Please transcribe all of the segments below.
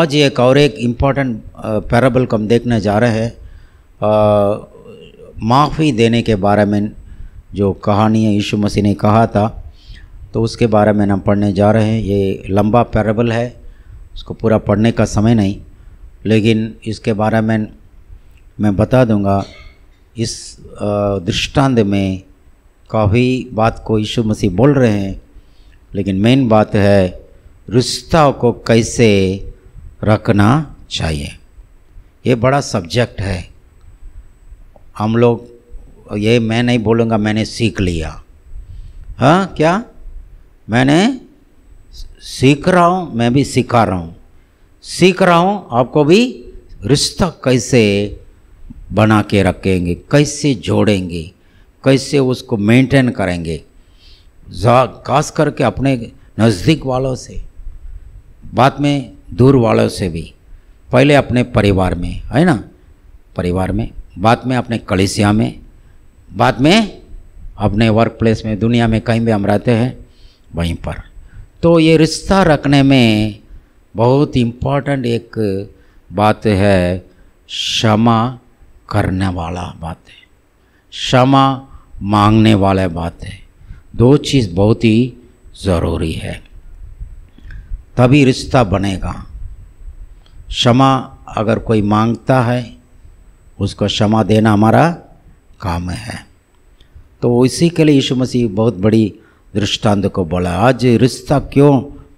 आज एक और एक इम्पॉर्टेंट पैराबल को हम देखने जा रहे हैं माफ़ी देने के बारे में जो कहानी है यीशु मसीह ने कहा था तो उसके बारे में हम पढ़ने जा रहे हैं ये लंबा पैराबल है उसको पूरा पढ़ने का समय नहीं लेकिन इसके बारे में मैं बता दूंगा इस दृष्टांत में काफ़ी बात को यीशु मसीह बोल रहे हैं लेकिन मेन बात है रिश्ता को कैसे रखना चाहिए ये बड़ा सब्जेक्ट है हम लोग ये मैं नहीं बोलूँगा मैंने सीख लिया हाँ क्या मैंने सीख रहा हूँ मैं भी सिखा रहा हूँ सीख रहा हूँ आपको भी रिश्ता कैसे बना के रखेंगे कैसे जोड़ेंगे कैसे उसको मेंटेन करेंगे खास करके अपने नज़दीक वालों से बाद में दूर वालों से भी पहले अपने परिवार में है ना परिवार में बाद में अपने कलिसिया में बाद में अपने वर्क प्लेस में दुनिया में कहीं भी हम रहते हैं वहीं पर तो ये रिश्ता रखने में बहुत इम्पॉर्टेंट एक बात है क्षमा करने वाला बात है क्षमा मांगने वाला बात है दो चीज़ बहुत ही ज़रूरी है तभी रिश्ता बनेगा क्षमा अगर कोई मांगता है उसको क्षमा देना हमारा काम है तो इसी के लिए यीशु मसीह बहुत बड़ी दृष्टांत को बोला आज रिश्ता क्यों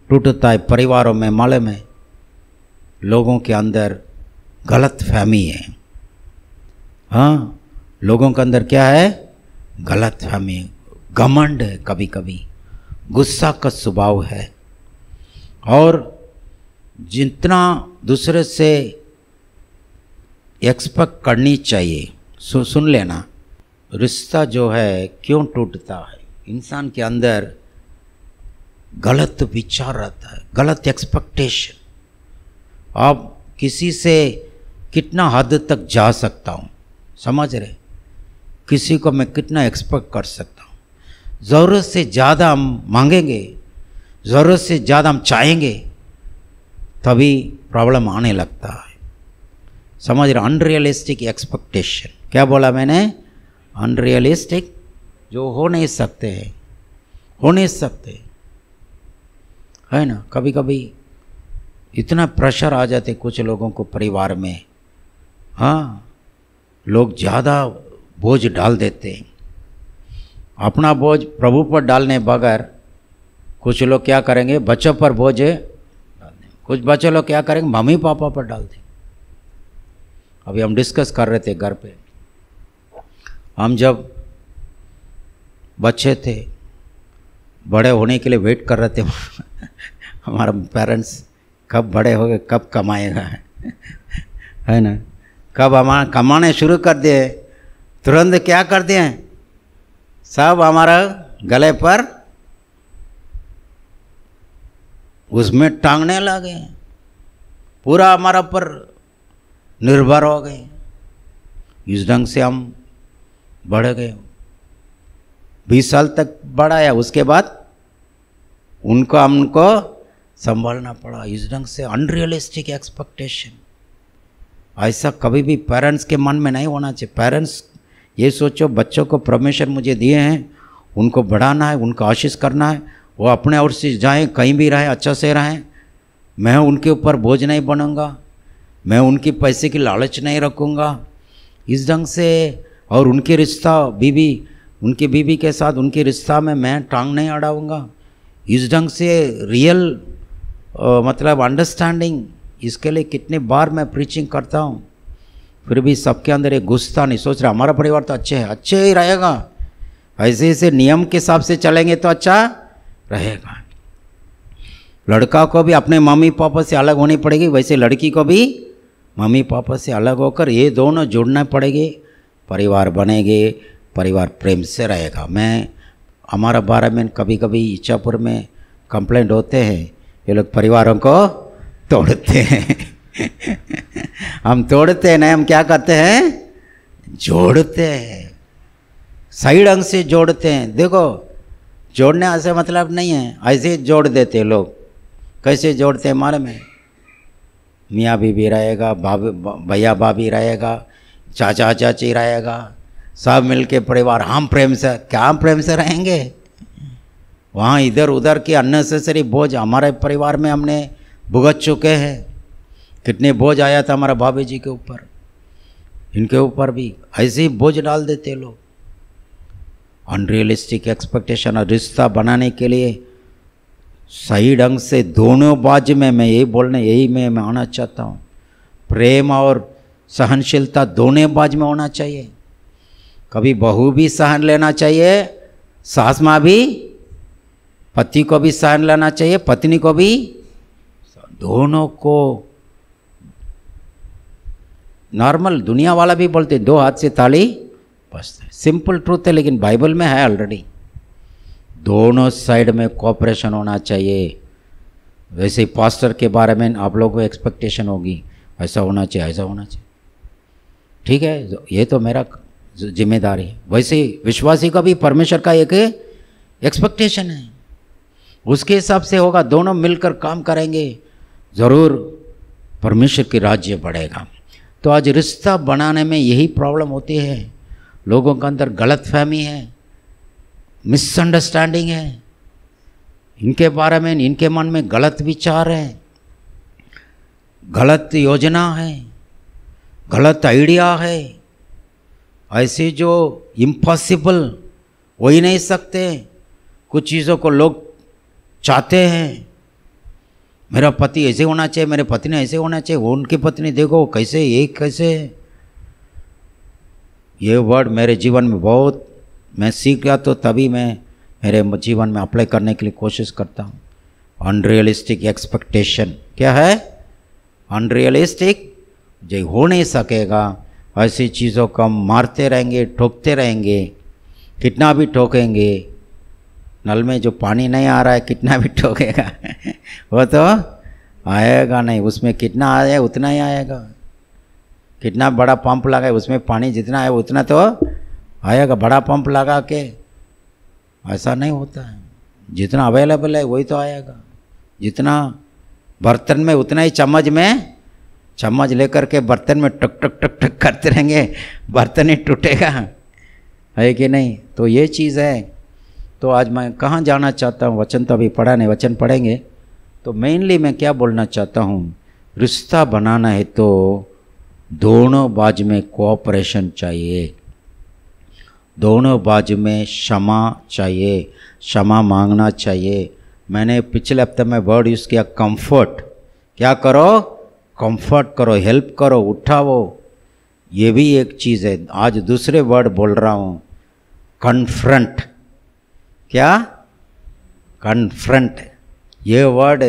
टूटता है परिवारों में माले में लोगों के अंदर गलत फहमी है हाँ लोगों के अंदर क्या है गलत फहमी घमंड है कभी कभी गुस्सा का स्वभाव है और जितना दूसरे से एक्सपेक्ट करनी चाहिए सु, सुन लेना रिश्ता जो है क्यों टूटता है इंसान के अंदर गलत विचार रहता है गलत एक्सपेक्टेशन आप किसी से कितना हद तक जा सकता हूँ समझ रहे किसी को मैं कितना एक्सपेक्ट कर सकता हूँ ज़रूरत से ज़्यादा हम मांगेंगे ज़रूरत से ज़्यादा हम चाहेंगे तभी प्रॉब्लम आने लगता है समझ रहे अनरियलिस्टिक एक्सपेक्टेशन क्या बोला मैंने अनरियलिस्टिक जो हो नहीं सकते हैं हो नहीं सकते है ना कभी कभी इतना प्रेशर आ जाते कुछ लोगों को परिवार में हाँ लोग ज़्यादा बोझ डाल देते हैं अपना बोझ प्रभु पर डालने बगैर कुछ लोग क्या करेंगे बच्चों पर बोझे कुछ बच्चे लोग क्या करेंगे मम्मी पापा पर डाल देंगे अभी हम डिस्कस कर रहे थे घर पे हम जब बच्चे थे बड़े होने के लिए वेट कर रहे थे हमारे पेरेंट्स कब बड़े हो गए कब कमाएगा है ना कब हमारा कमाने शुरू कर दिए तुरंत क्या कर दिए सब हमारा गले पर उसमें टांगने लगे पूरा हमारा पर निर्भर हो गए इस ढंग से हम बढ़ गए बीस साल तक बढ़ाया उसके बाद उनको हमको संभालना पड़ा इस ढंग से अनरियलिस्टिक एक्सपेक्टेशन ऐसा कभी भी पेरेंट्स के मन में नहीं होना चाहिए पेरेंट्स ये सोचो बच्चों को परमिशन मुझे दिए हैं उनको बढ़ाना है उनको आशीष करना है वो अपने और से जाएँ कहीं भी रहें अच्छा से रहें मैं उनके ऊपर बोझ नहीं बनूंगा मैं उनके पैसे की लालच नहीं रखूँगा इस ढंग से और उनके रिश्ता बीवी उनके बीवी के साथ उनके रिश्ता में मैं टांग नहीं अड़ाऊँगा इस ढंग से रियल मतलब अंडरस्टैंडिंग इसके लिए कितने बार मैं प्रीचिंग करता हूँ फिर भी सबके अंदर एक गुस्सा नहीं सोच रहा हमारा परिवार तो अच्छे है अच्छे ही रहेगा ऐसे ऐसे नियम के हिसाब से चलेंगे तो अच्छा रहेगा लड़का को भी अपने मम्मी पापा से अलग होनी पड़ेगी वैसे लड़की को भी मम्मी पापा से अलग होकर ये दोनों जुड़ना पड़ेगी परिवार बनेंगे परिवार प्रेम से रहेगा मैं हमारा बारे में कभी कभी इच्छापुर में कंप्लेंट होते हैं ये लोग परिवारों को तोड़ते हैं हम तोड़ते हैं ना हम क्या करते हैं जोड़ते हैं सही ढंग से जोड़ते हैं देखो जोड़ने से मतलब नहीं है ऐसे जोड़ देते लोग कैसे जोड़ते मालूम है मियाँ बीबी रहेगा भाभी भैया भाभी रहेगा चाचा चाची रहेगा सब मिलके परिवार हम प्रेम से क्या प्रेम से रहेंगे वहाँ इधर उधर की अननेसेसरी बोझ हमारे परिवार में हमने भुगत चुके हैं कितने बोझ आया था हमारा भाभी जी के ऊपर इनके ऊपर भी ऐसे ही बोझ डाल देते लोग अनरियलिस्टिक एक्सपेक्टेशन और रिश्ता बनाने के लिए सही ढंग से दोनों बाज में मैं यही बोलने यही में मैं आना चाहता हूँ प्रेम और सहनशीलता दोनों बाज में होना चाहिए कभी बहू भी सहन लेना चाहिए सास माँ भी पति को भी सहन लेना चाहिए पत्नी को भी दोनों को नॉर्मल दुनिया वाला भी बोलते दो हाथ से ताली स्पष्ट है सिंपल ट्रूथ है लेकिन बाइबल में है ऑलरेडी दोनों साइड में कॉपरेशन होना चाहिए वैसे ही पास्टर के बारे में आप लोगों को एक्सपेक्टेशन होगी ऐसा होना चाहिए ऐसा होना चाहिए ठीक है ये तो मेरा जिम्मेदारी है वैसे विश्वासी का भी परमेश्वर का एक एक्सपेक्टेशन है उसके हिसाब से होगा दोनों मिलकर काम करेंगे ज़रूर परमेश्वर के राज्य बढ़ेगा तो आज रिश्ता बनाने में यही प्रॉब्लम होती है लोगों के अंदर गलत फहमी है मिसअंडरस्टैंडिंग है इनके बारे में इनके मन में गलत विचार है गलत योजना है गलत आइडिया है ऐसे जो इम्पॉसिबल हो ही नहीं सकते कुछ चीज़ों को लोग चाहते हैं मेरा पति ऐसे होना चाहिए मेरे पत्नी ऐसे होना चाहिए वो उनकी पत्नी देखो कैसे एक कैसे है ये वर्ड मेरे जीवन में बहुत मैं सीख गया तो तभी मैं मेरे जीवन में अप्लाई करने के लिए कोशिश करता हूँ अनरियलिस्टिक एक्सपेक्टेशन क्या है अनरियलिस्टिक जो हो नहीं सकेगा ऐसी चीज़ों को हम मारते रहेंगे ठोकते रहेंगे कितना भी ठोकेंगे नल में जो पानी नहीं आ रहा है कितना भी ठोकेगा वो तो आएगा नहीं उसमें कितना आया उतना ही आएगा कितना बड़ा पंप लगा है उसमें पानी जितना है उतना तो आएगा बड़ा पंप लगा के ऐसा नहीं होता है जितना अवेलेबल है वही तो आएगा जितना बर्तन में उतना ही चम्मच में चम्मच लेकर के बर्तन में टक टक टक टक करते रहेंगे बर्तन ही टूटेगा है कि नहीं तो ये चीज़ है तो आज मैं कहाँ जाना चाहता हूँ वचन तो अभी पढ़ा नहीं वचन पढ़ेंगे तो मेनली मैं क्या बोलना चाहता हूँ रिश्ता बनाना है तो दोनों बाज में कोऑपरेशन चाहिए दोनों बाज में क्षमा चाहिए क्षमा मांगना चाहिए मैंने पिछले हफ्ते में वर्ड यूज़ किया कंफर्ट क्या करो कंफर्ट करो हेल्प करो उठाओ ये भी एक चीज़ है आज दूसरे वर्ड बोल रहा हूँ कन्फ्रंट क्या कन्फ्रंट ये वर्ड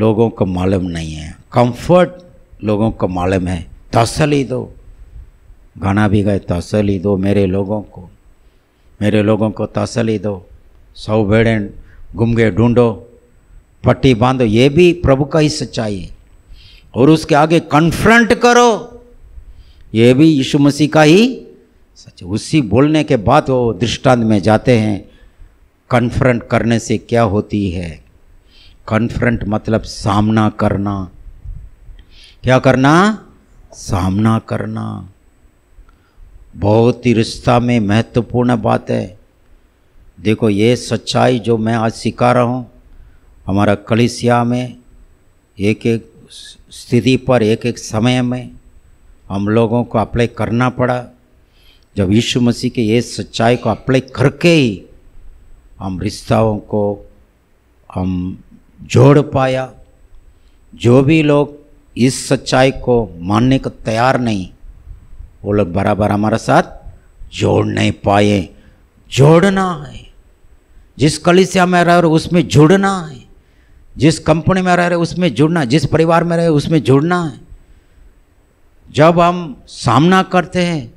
लोगों को मालूम नहीं है कंफर्ट लोगों को मालूम है तसली दो गाना भी गए तसली दो मेरे लोगों को मेरे लोगों को तसली दो सौ भेड़े घूम गए ढूंढो पट्टी बांधो ये भी प्रभु का ही सच्चाई है और उसके आगे कन्फ्रंट करो ये भी यीशु मसीह का ही सच उसी बोलने के बाद वो दृष्टांत में जाते हैं कन्फ्रंट करने से क्या होती है कन्फ्रंट मतलब सामना करना क्या करना सामना करना बहुत ही रिश्ता में महत्वपूर्ण बात है देखो ये सच्चाई जो मैं आज सिखा रहा हूँ हमारा कलिसिया में एक एक स्थिति पर एक एक समय में हम लोगों को अप्लाई करना पड़ा जब यीशु मसीह के ये सच्चाई को अप्लाई करके ही हम रिश्ताओं को हम जोड़ पाया जो भी लोग इस सच्चाई को मानने को तैयार नहीं वो लोग बराबर हमारे साथ जोड़ नहीं पाए जोड़ना है जिस कलिसिया में रह रहे उसमें जुड़ना है जिस कंपनी में रह रहे उसमें जुड़ना जिस परिवार में रहे उसमें जुड़ना है जब हम सामना करते हैं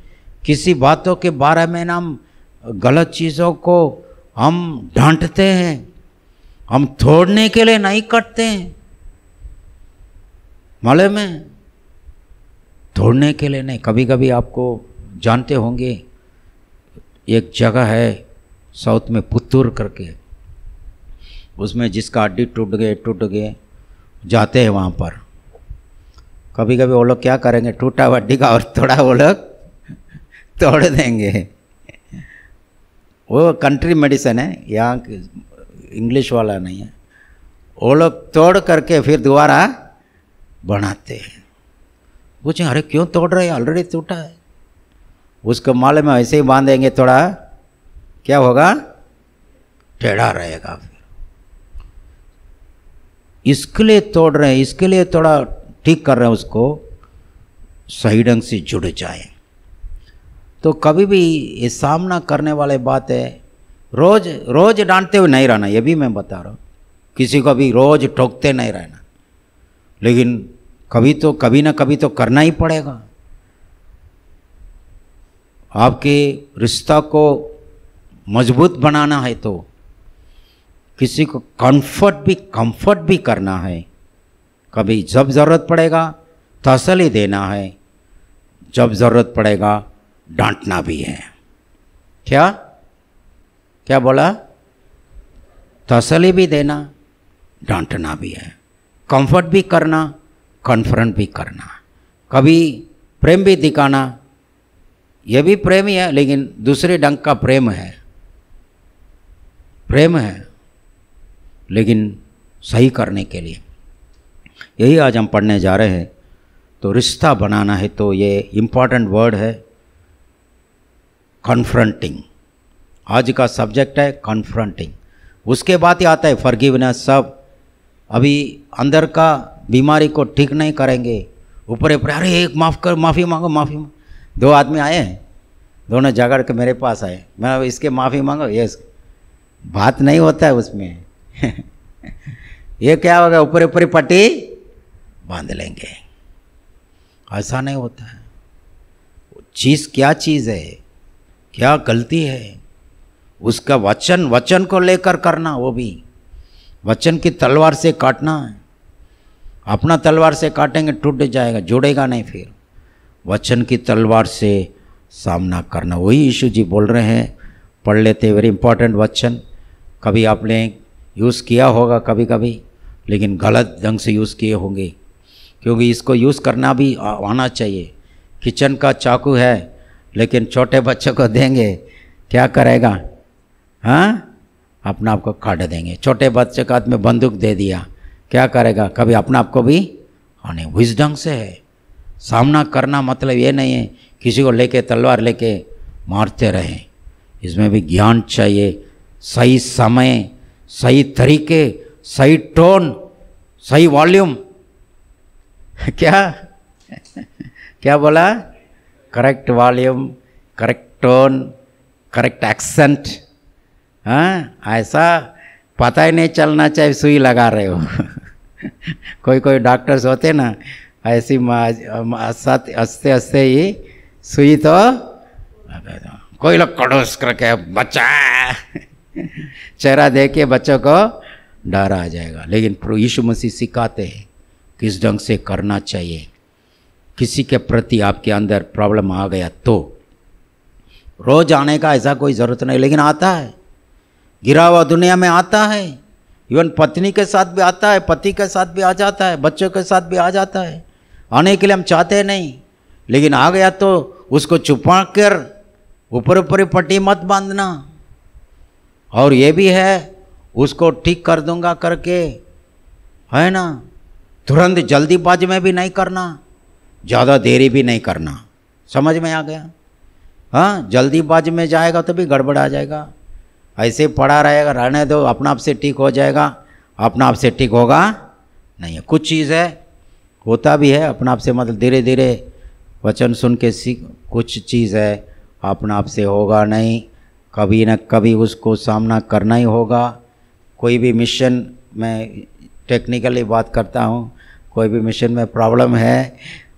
किसी बातों के बारे में हम गलत चीज़ों को हम डांटते हैं हम थोड़ने के लिए नहीं करते हैं मलय में दौड़ने के लिए नहीं कभी कभी आपको जानते होंगे एक जगह है साउथ में पुत्तूर करके उसमें जिसका हड्डी टूट गए टूट गए जाते हैं वहाँ पर कभी कभी वो लोग क्या करेंगे टूटा हड्डी का और थोड़ा वो लोग तोड़ देंगे वो कंट्री मेडिसिन है यहाँ इंग्लिश वाला नहीं है वो लोग तोड़ करके फिर दोबारा बनाते हैं पूछे अरे क्यों तोड़ रहे ऑलरेडी टूटा है उसको माले में ऐसे ही बांधेंगे थोड़ा क्या होगा टेढ़ा रहेगा फिर इसके लिए तोड़ रहे हैं इसके लिए थोड़ा ठीक कर रहे हैं उसको सही ढंग से जुड़ जाए तो कभी भी ये सामना करने वाले बात है रोज रोज डांटते हुए नहीं रहना ये भी मैं बता रहा हूँ किसी को भी रोज ठोकते नहीं रहना लेकिन कभी तो कभी ना कभी तो करना ही पड़ेगा आपके रिश्ता को मजबूत बनाना है तो किसी को कंफर्ट भी कंफर्ट भी करना है कभी जब ज़रूरत पड़ेगा तसली देना है जब ज़रूरत पड़ेगा डांटना भी है क्या क्या बोला तसली भी देना डांटना भी है कंफर्ट भी करना कन्फ्रंट भी करना कभी प्रेम भी दिखाना यह भी प्रेम ही है लेकिन दूसरे ढंग का प्रेम है प्रेम है लेकिन सही करने के लिए यही आज हम पढ़ने जा रहे हैं तो रिश्ता बनाना है तो ये इम्पॉर्टेंट वर्ड है कन्फ्रंटिंग आज का सब्जेक्ट है कन्फ्रंटिंग उसके बाद ही आता है फर्गीवनेस सब अभी अंदर का बीमारी को ठीक नहीं करेंगे ऊपर ऊपर अरे एक माफ़ कर माफ़ी मांगो माफ़ी मांगो दो आदमी आए दोनों झगड़ के मेरे पास आए मैं इसके माफ़ी मांगो ये बात नहीं होता है उसमें ये क्या होगा ऊपर ऊपर पट्टी बांध लेंगे ऐसा नहीं होता है चीज़ क्या चीज़ है क्या गलती है उसका वचन वचन को लेकर करना वो भी वचन की तलवार से काटना है अपना तलवार से काटेंगे टूट जाएगा जुड़ेगा नहीं फिर वचन की तलवार से सामना करना वही यीशु जी बोल रहे हैं पढ़ लेते वेरी इंपॉर्टेंट वचन कभी आपने यूज़ किया होगा कभी कभी लेकिन गलत ढंग से यूज़ किए होंगे क्योंकि इसको यूज़ करना भी आना चाहिए किचन का चाकू है लेकिन छोटे बच्चों को देंगे क्या करेगा हाँ अपना आपको काट देंगे छोटे बच्चे के हाथ में बंदूक दे दिया क्या करेगा कभी अपने आप को भी और हाँ नहीं विजडम से है सामना करना मतलब ये नहीं है किसी को लेके तलवार लेके मारते रहे इसमें भी ज्ञान चाहिए सही समय सही तरीके सही टोन सही वॉल्यूम क्या क्या बोला correct volume correct tone correct accent हाँ ऐसा पता ही नहीं चलना चाहिए सुई लगा रहे हो कोई कोई डॉक्टर्स होते ना ऐसी हंसते हंसते ही सुई तो कोई लोग कड़ोस करके बच्चा चेहरा देख के बच्चों को डर आ जाएगा लेकिन यीशु मसीह सिखाते हैं किस ढंग से करना चाहिए किसी के प्रति आपके अंदर प्रॉब्लम आ गया तो रोज आने का ऐसा कोई ज़रूरत नहीं लेकिन आता है गिरा हुआ दुनिया में आता है इवन पत्नी के साथ भी आता है पति के साथ भी आ जाता है बच्चों के साथ भी आ जाता है आने के लिए हम चाहते नहीं लेकिन आ गया तो उसको छुपा कर ऊपर ऊपर पट्टी मत बांधना और ये भी है उसको ठीक कर दूंगा करके है ना तुरंत जल्दीबाजी में भी नहीं करना ज़्यादा देरी भी नहीं करना समझ में आ गया हाँ जल्दीबाजी में जाएगा तो भी गड़बड़ आ जाएगा ऐसे पड़ा रहेगा रहने दो अपना आप से ठीक हो जाएगा अपना आप से ठीक होगा नहीं है कुछ चीज़ है होता भी है अपना आप से मतलब धीरे धीरे वचन सुन के सीख कुछ चीज़ है अपना आप से होगा नहीं कभी न कभी उसको सामना करना ही होगा कोई भी मिशन में टेक्निकली बात करता हूँ कोई भी मिशन में प्रॉब्लम है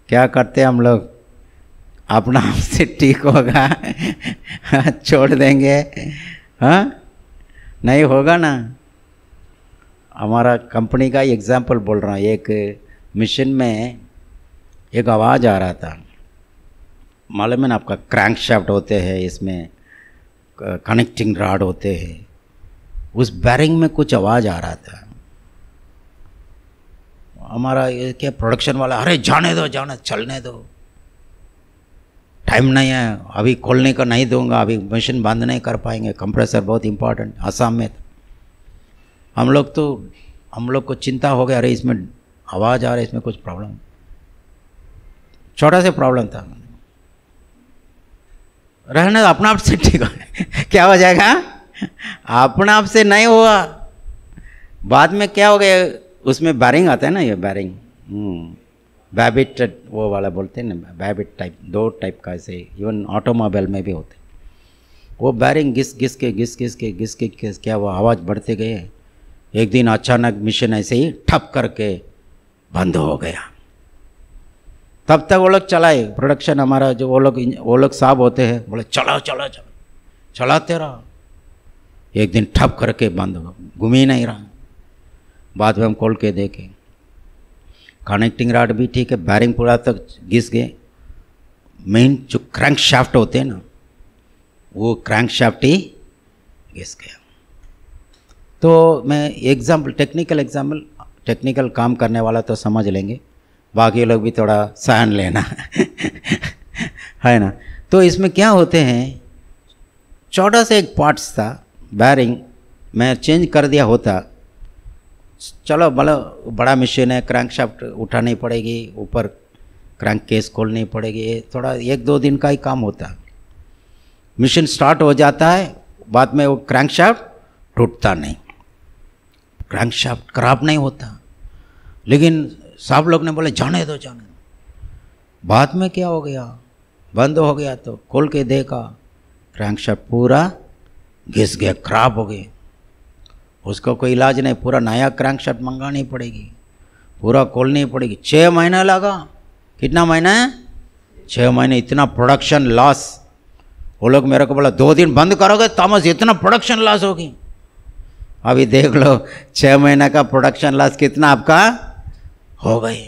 क्या करते हैं हम लोग अपना आप से ठीक होगा छोड़ देंगे हाँ नहीं होगा ना हमारा कंपनी का एग्ज़ाम्पल बोल रहा हूँ एक मशीन में एक आवाज़ आ रहा था मालूम है ना आपका क्रैंक शाफ्ट होते हैं इसमें कनेक्टिंग राड होते हैं उस बैरिंग में कुछ आवाज़ आ रहा था हमारा ये क्या प्रोडक्शन वाला अरे जाने दो जाने चलने दो टाइम नहीं है अभी खोलने का नहीं दूंगा अभी मशीन बंद नहीं कर पाएंगे कंप्रेसर बहुत इंपॉर्टेंट आसाम में हम लोग तो हम लोग को चिंता हो गया अरे इसमें आवाज़ आ रही है इसमें कुछ प्रॉब्लम छोटा सा प्रॉब्लम था रहने अपना आप से ठीक हो क्या हो जाएगा अपना आप से नहीं हुआ बाद में क्या हो गया उसमें बैरिंग आता है ना ये बैरिंग बैबिटेड वो वाला बोलते हैं ना बैबिट टाइप दो टाइप का ऐसे इवन ऑटोमोबाइल में भी होते वो बैरिंग घिस घिस के घिस घिस के घिस के घिस क्या वो आवाज़ बढ़ते गए एक दिन अचानक मिशन ऐसे ही ठप करके बंद हो गया तब तक वो लोग चलाए प्रोडक्शन हमारा जो वो लोग वो लोग साहब होते हैं बोले चलाओ चलाओ चलो चलाते रहो एक दिन ठप करके बंद हो घूम ही नहीं रहा बाद में हम खोल के देखें कनेक्टिंग राड भी ठीक है बैरिंग पूरा तक घिस गए मेन जो क्रैंक शाफ्ट होते हैं ना वो क्रैंक शाफ्ट ही घिस गया तो मैं एग्जाम्पल टेक्निकल एग्जाम्पल टेक्निकल काम करने वाला तो समझ लेंगे बाकी लोग भी थोड़ा सहन लेना है ना तो इसमें क्या होते हैं छोटा सा एक पार्ट्स था बैरिंग मैं चेंज कर दिया होता चलो मतलब बड़ा मशीन है क्रैंक शाफ्ट उठानी पड़ेगी ऊपर क्रैंक केस खोलनी पड़ेगी थोड़ा एक दो दिन का ही काम होता है मशीन स्टार्ट हो जाता है बाद में वो क्रैंक शाफ्ट टूटता नहीं क्रैंक शाफ्ट खराब नहीं होता लेकिन साहब लोग ने बोले जाने दो जाने दो बाद में क्या हो गया बंद हो गया तो खोल के देखा क्रैंक शाफ्ट पूरा घिस गया खराब हो गया उसका कोई इलाज नहीं पूरा नया क्रैंक शर्ट मंगानी पड़ेगी पूरा खोलनी पड़ेगी छः महीना लगा कितना महीना है छः महीने इतना प्रोडक्शन लॉस वो लोग मेरे को बोला दो दिन बंद करोगे तमस तो इतना प्रोडक्शन लॉस होगी अभी देख लो छः महीने का प्रोडक्शन लॉस कितना आपका हो गए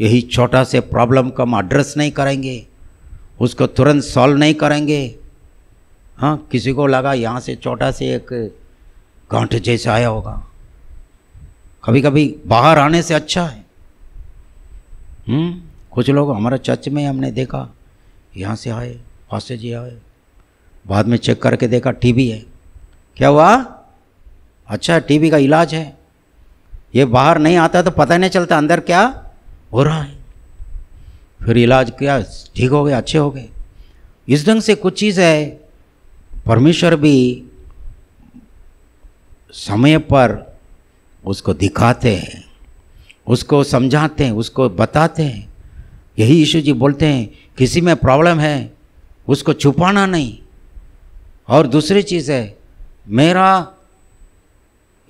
यही छोटा से प्रॉब्लम को हम एड्रेस नहीं करेंगे उसको तुरंत सॉल्व नहीं करेंगे हाँ किसी को लगा यहाँ से छोटा से एक गांठ जैसे आया होगा कभी कभी बाहर आने से अच्छा है हम्म कुछ लोग हमारे चर्च में हमने देखा यहाँ से आए से जी आए बाद में चेक करके देखा टीबी है क्या हुआ अच्छा टीबी का इलाज है ये बाहर नहीं आता तो पता नहीं चलता अंदर क्या हो रहा है फिर इलाज किया ठीक हो गए अच्छे हो गए इस ढंग से कुछ चीज़ है परमेश्वर भी समय पर उसको दिखाते हैं उसको समझाते हैं उसको बताते हैं यही यीशु जी बोलते हैं किसी में प्रॉब्लम है उसको छुपाना नहीं और दूसरी चीज़ है मेरा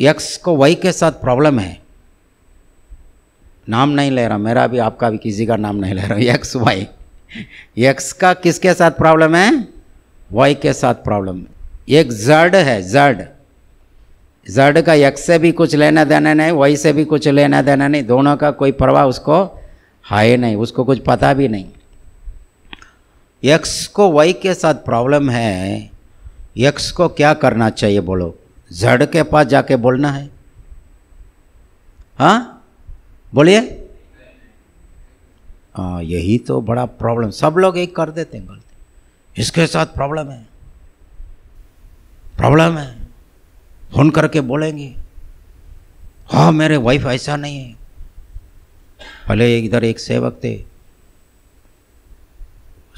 यक्स को वाई के साथ प्रॉब्लम है नाम नहीं ले रहा मेरा भी आपका भी किसी का नाम नहीं ले रहा यक्स वाई यक्स का किसके साथ प्रॉब्लम है वाई के साथ प्रॉब्लम एक जड है जड जड़ का यक्ष से भी कुछ लेना देना नहीं वही से भी कुछ लेना देना नहीं दोनों का कोई प्रवाह उसको है नहीं उसको कुछ पता भी नहीं यक्ष को वही के साथ प्रॉब्लम है यक्ष को क्या करना चाहिए बोलो जड़ के पास जाके बोलना है हाँ बोलिए हाँ, यही तो बड़ा प्रॉब्लम सब लोग एक कर देते हैं गलती इसके साथ प्रॉब्लम है प्रॉब्लम है फोन करके बोलेंगे हाँ मेरे वाइफ ऐसा नहीं है पहले इधर एक सेवक थे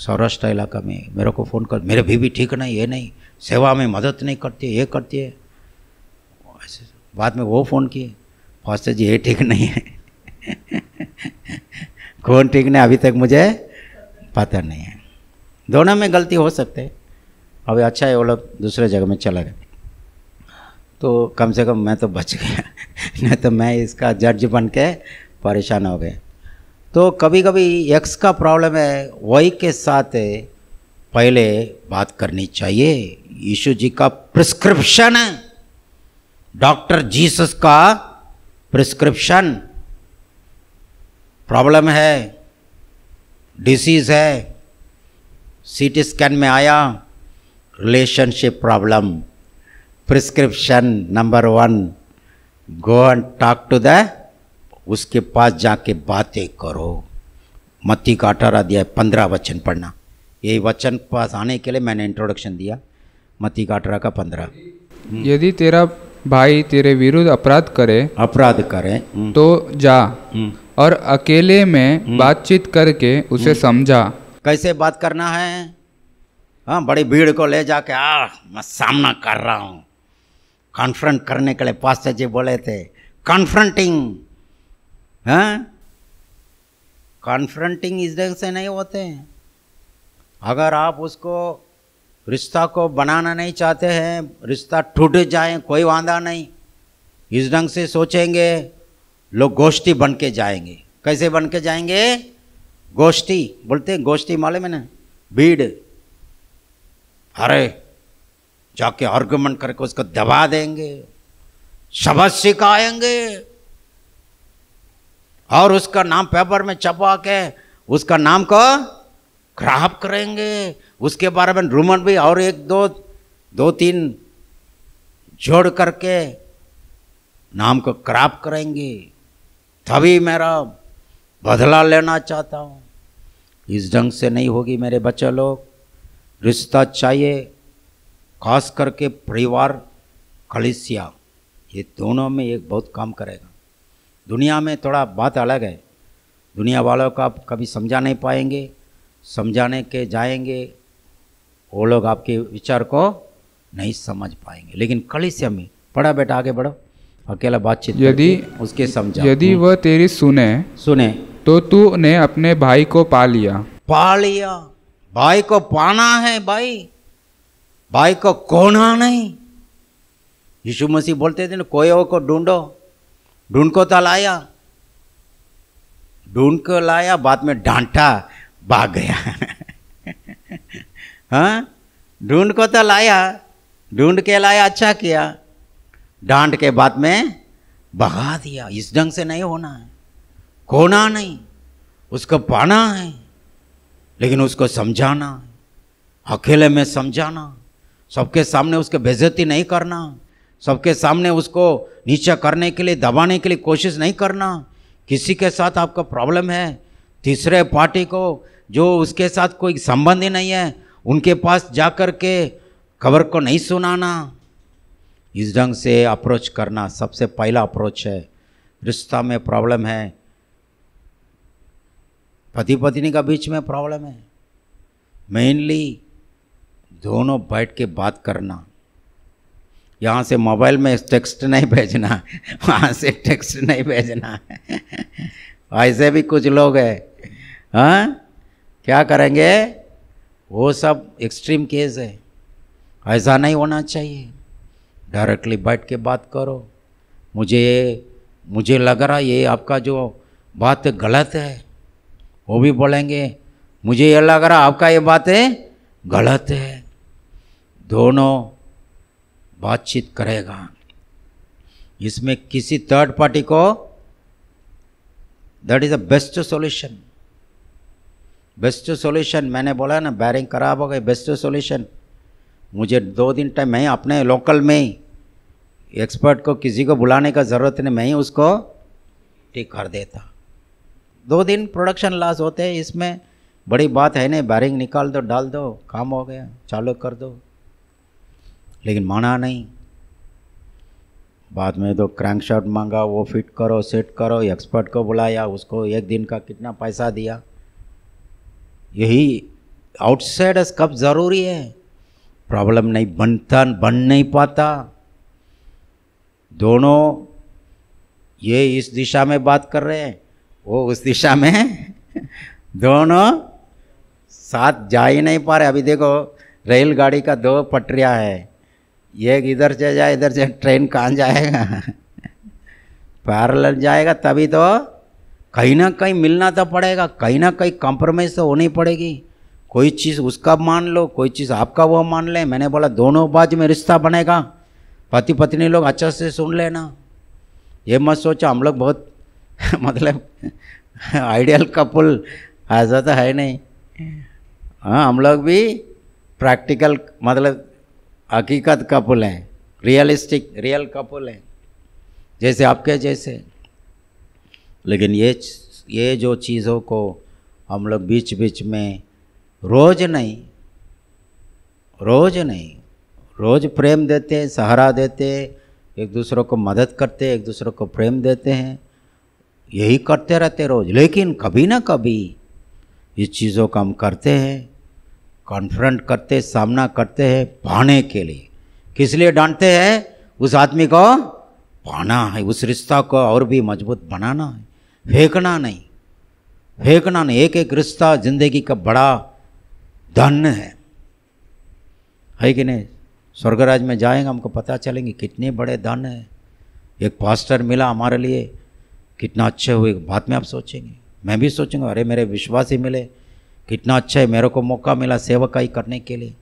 सौराष्ट्र इलाका में मेरे को फ़ोन कर मेरे बीवी ठीक नहीं ये नहीं सेवा में मदद नहीं करती ये करती है ऐसे बाद में वो फ़ोन किए पास्टर जी ये ठीक नहीं है कौन ठीक नहीं अभी तक मुझे पता नहीं है दोनों में गलती हो सकते अभी अच्छा है वो लोग दूसरे जगह में चला गए तो कम से कम मैं तो बच गया नहीं तो मैं इसका जज बन के परेशान हो गया तो कभी कभी एक्स का प्रॉब्लम है वही के साथ पहले बात करनी चाहिए यीशु जी का प्रिस्क्रिप्शन डॉक्टर जीसस का प्रिस्क्रिप्शन प्रॉब्लम है डिसीज़ है सी टी स्कैन में आया relationship problem prescription number one go and talk to the उसके पास जाके बातें करो मत्ती का अठारह अध्याय पंद्रह वचन पढ़ना यही वचन पास आने के लिए मैंने इंट्रोडक्शन दिया मत्ती का अठारह का पंद्रह हम्म। यदि तेरा भाई तेरे विरुद्ध अपराध करे अपराध करे हम्म। तो जा हम्म। और अकेले में बातचीत करके उसे समझा कैसे बात करना है हाँ बड़ी भीड़ को ले जाके आ मैं सामना कर रहा हूँ कॉन्फ्रंट करने के लिए पास्ता जी बोले थे कॉन्फ्रंटिंग कॉन्फ्रंटिंग हाँ? इस ढंग से नहीं होते हैं अगर आप उसको रिश्ता को बनाना नहीं चाहते हैं रिश्ता टूट जाए कोई वादा नहीं इस ढंग से सोचेंगे लोग गोष्ठी बन के जाएंगे कैसे बन के जाएंगे गोष्ठी बोलते हैं गोष्ठी मालूम है ना भीड़ अरे जाके आर्गुमेंट करके उसको दबा देंगे शब्द सिखाएंगे और उसका नाम पेपर में छपा के उसका नाम को खराब करेंगे उसके बारे में रूमन भी और एक दो दो तीन जोड़ करके नाम को खराब करेंगे तभी मेरा बदला लेना चाहता हूँ इस ढंग से नहीं होगी मेरे बच्चे लोग रिश्ता चाहिए खास करके परिवार कलिसिया ये दोनों में एक बहुत काम करेगा दुनिया में थोड़ा बात अलग है दुनिया वालों का आप कभी समझा नहीं पाएंगे समझाने के जाएंगे वो लोग आपके विचार को नहीं समझ पाएंगे लेकिन कलिसिया में पढ़ा बेटा आगे बढ़ो अकेला बातचीत यदि उसके समझा यदि वह तेरी सुने सुने तो तूने अपने भाई को पा लिया पा लिया भाई को पाना है भाई भाई को कोना नहीं यीशु मसीह बोलते थे ना कोयो को ढूंढो ढूंढ को तो लाया ढूंढ को लाया बाद में डांटा भाग गया हाँ ढूंढ को तो लाया ढूंढ के लाया अच्छा किया डांट के बाद में भगा दिया इस ढंग से नहीं होना है कोना नहीं उसको पाना है लेकिन उसको समझाना है अकेले में समझाना सबके सामने उसके बेजती नहीं करना सबके सामने उसको नीचा करने के लिए दबाने के लिए कोशिश नहीं करना किसी के साथ आपका प्रॉब्लम है तीसरे पार्टी को जो उसके साथ कोई संबंध ही नहीं है उनके पास जा कर के खबर को नहीं सुनाना इस ढंग से अप्रोच करना सबसे पहला अप्रोच है रिश्ता में प्रॉब्लम है पति पत्नी का बीच में प्रॉब्लम है मेनली दोनों बैठ के बात करना यहाँ से मोबाइल में टेक्स्ट नहीं भेजना वहाँ से टेक्स्ट नहीं भेजना ऐसे भी कुछ लोग हैं हाँ क्या करेंगे वो सब एक्सट्रीम केस है ऐसा नहीं होना चाहिए डायरेक्टली बैठ के बात करो मुझे मुझे लग रहा ये आपका जो बात गलत है वो भी बोलेंगे मुझे ये लग रहा आपका ये बात है गलत है दोनों बातचीत करेगा इसमें किसी थर्ड पार्टी को that is the best solution best solution मैंने बोला ना बैरिंग खराब हो गई बेस्ट सॉल्यूशन मुझे दो दिन टाइम मैं अपने लोकल में ही एक्सपर्ट को किसी को बुलाने का ज़रूरत नहीं मैं ही उसको ठीक कर देता दो दिन प्रोडक्शन लॉस होते हैं इसमें बड़ी बात है नहीं बैरिंग निकाल दो डाल दो काम हो गया चालू कर दो लेकिन माना नहीं बाद में तो क्रैंक शॉट मांगा वो फिट करो सेट करो एक्सपर्ट को बुलाया उसको एक दिन का कितना पैसा दिया यही आउटसाइडर्स कब ज़रूरी है प्रॉब्लम नहीं बनता बन नहीं पाता दोनों ये इस दिशा में बात कर रहे हैं वो उस दिशा में दोनों साथ जा ही नहीं पा रहे अभी देखो रेलगाड़ी का दो पटरिया है ये इधर से जाए इधर से ट्रेन कहाँ जाएगा पैरल जाएगा तभी तो कहीं ना कहीं मिलना तो पड़ेगा कहीं ना कहीं कॉम्प्रोमाइज़ तो होनी पड़ेगी कोई चीज़ उसका मान लो कोई चीज़ आपका वो मान ले मैंने बोला दोनों बाज में रिश्ता बनेगा पति पत्नी लोग अच्छे से सुन लेना ये मत सोचो हम लोग बहुत मतलब आइडियल कपल ऐसा तो है नहीं हाँ हम लोग भी प्रैक्टिकल मतलब हकीकत कपल हैं रियलिस्टिक रियल कपल हैं जैसे आपके जैसे लेकिन ये ये जो चीज़ों को हम लोग बीच बीच में रोज़ नहीं रोज़ नहीं रोज़ प्रेम देते हैं सहारा देते हैं एक दूसरों को मदद करते हैं एक दूसरों को प्रेम देते हैं यही करते रहते रोज़ लेकिन कभी ना कभी ये चीज़ों का हम करते हैं कॉन्फ्रंट करते सामना करते हैं पाने के लिए किस लिए डांटते हैं उस आदमी को पाना है उस रिश्ता को और भी मजबूत बनाना है फेंकना नहीं फेंकना नहीं एक एक रिश्ता जिंदगी का बड़ा धन है है कि नहीं स्वर्गराज में जाएंगे हमको पता चलेंगे कितने बड़े धन है एक पास्टर मिला हमारे लिए कितना अच्छे हुए बात में आप सोचेंगे मैं भी सोचूंगा अरे मेरे विश्वासी मिले कितना अच्छा है मेरे को मौका मिला सेवकाई करने के लिए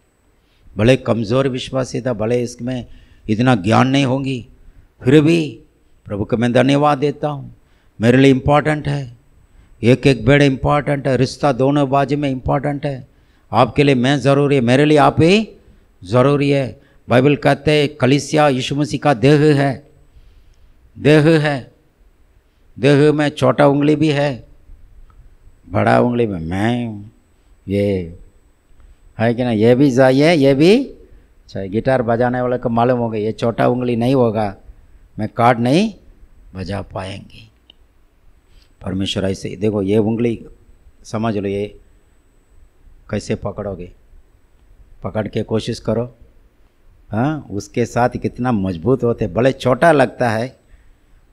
भले कमज़ोर विश्वासी था भले इसमें इतना ज्ञान नहीं होगी फिर भी प्रभु को मैं धन्यवाद देता हूँ मेरे लिए इम्पॉर्टेंट है एक एक बेड इम्पॉर्टेंट है रिश्ता दोनों बाजू में इम्पॉर्टेंट है आपके लिए मैं ज़रूरी है मेरे लिए आप ही ज़रूरी है बाइबल कहते हैं कलिसिया यीशु मसीह का देह है देह है देह में छोटा उंगली भी है बड़ा उंगली में मैं हूँ ये है कि ना ये भी जाइए ये भी अच्छा गिटार बजाने वाले को मालूम होगा ये छोटा उंगली नहीं होगा मैं कार्ड नहीं बजा पाएंगी परमेश्वर ऐसे देखो ये उंगली समझ लो ये कैसे पकड़ोगे पकड़ के कोशिश करो हाँ उसके साथ कितना मजबूत होते बड़े छोटा लगता है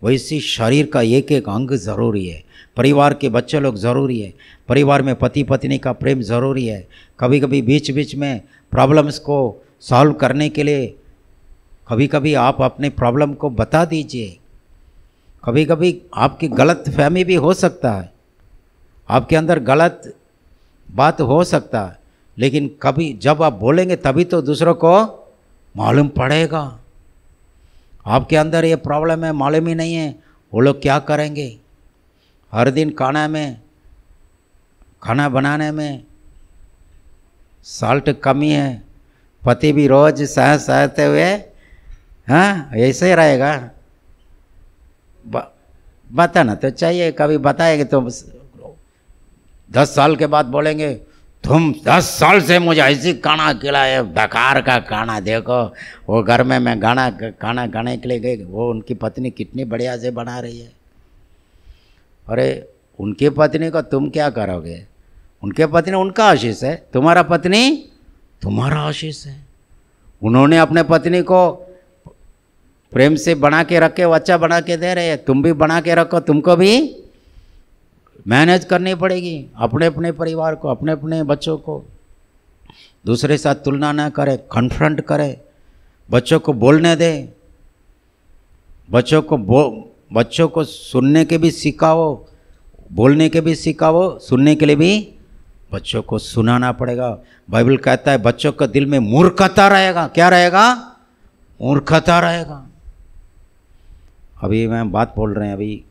वैसी शरीर का एक एक अंग ज़रूरी है परिवार के बच्चे लोग ज़रूरी है परिवार में पति पत्नी का प्रेम ज़रूरी है कभी कभी बीच बीच में प्रॉब्लम्स को सॉल्व करने के लिए कभी कभी आप अपने प्रॉब्लम को बता दीजिए कभी कभी आपकी गलत फहमी भी हो सकता है आपके अंदर गलत बात हो सकता है लेकिन कभी जब आप बोलेंगे तभी तो दूसरों को मालूम पड़ेगा आपके अंदर ये प्रॉब्लम है मालूम ही नहीं है वो लोग क्या करेंगे हर दिन खाना में खाना बनाने में साल्ट कमी है पति भी रोज सह सहते हुए हाँ ऐसे ही रहेगा बताना तो चाहिए कभी बताएंगे तो दस साल के बाद बोलेंगे तुम दस साल से मुझे ऐसी खाना खिलाए बेकार का काना देखो वो घर में मैं गाना खाना गाने के लिए गई वो उनकी पत्नी कितनी बढ़िया से बना रही है अरे उनकी पत्नी को तुम क्या करोगे उनके पत्नी उनका आशीष है तुम्हारा पत्नी तुम्हारा आशीष है उन्होंने अपने पत्नी को प्रेम से बना के रखे वो अच्छा बना के दे रहे हैं तुम भी बना के रखो तुमको भी मैनेज करनी पड़ेगी अपने अपने परिवार को अपने अपने बच्चों को दूसरे साथ तुलना ना करे कन्फ्रंट करे बच्चों को बोलने दे बच्चों को बो बच्चों को सुनने के भी सिखाओ बोलने के भी सिखाओ सुनने के लिए भी बच्चों को सुनाना पड़ेगा बाइबल कहता है बच्चों का दिल में मूर्खता रहेगा क्या रहेगा मूर्खता रहेगा अभी मैं बात बोल रहे हैं अभी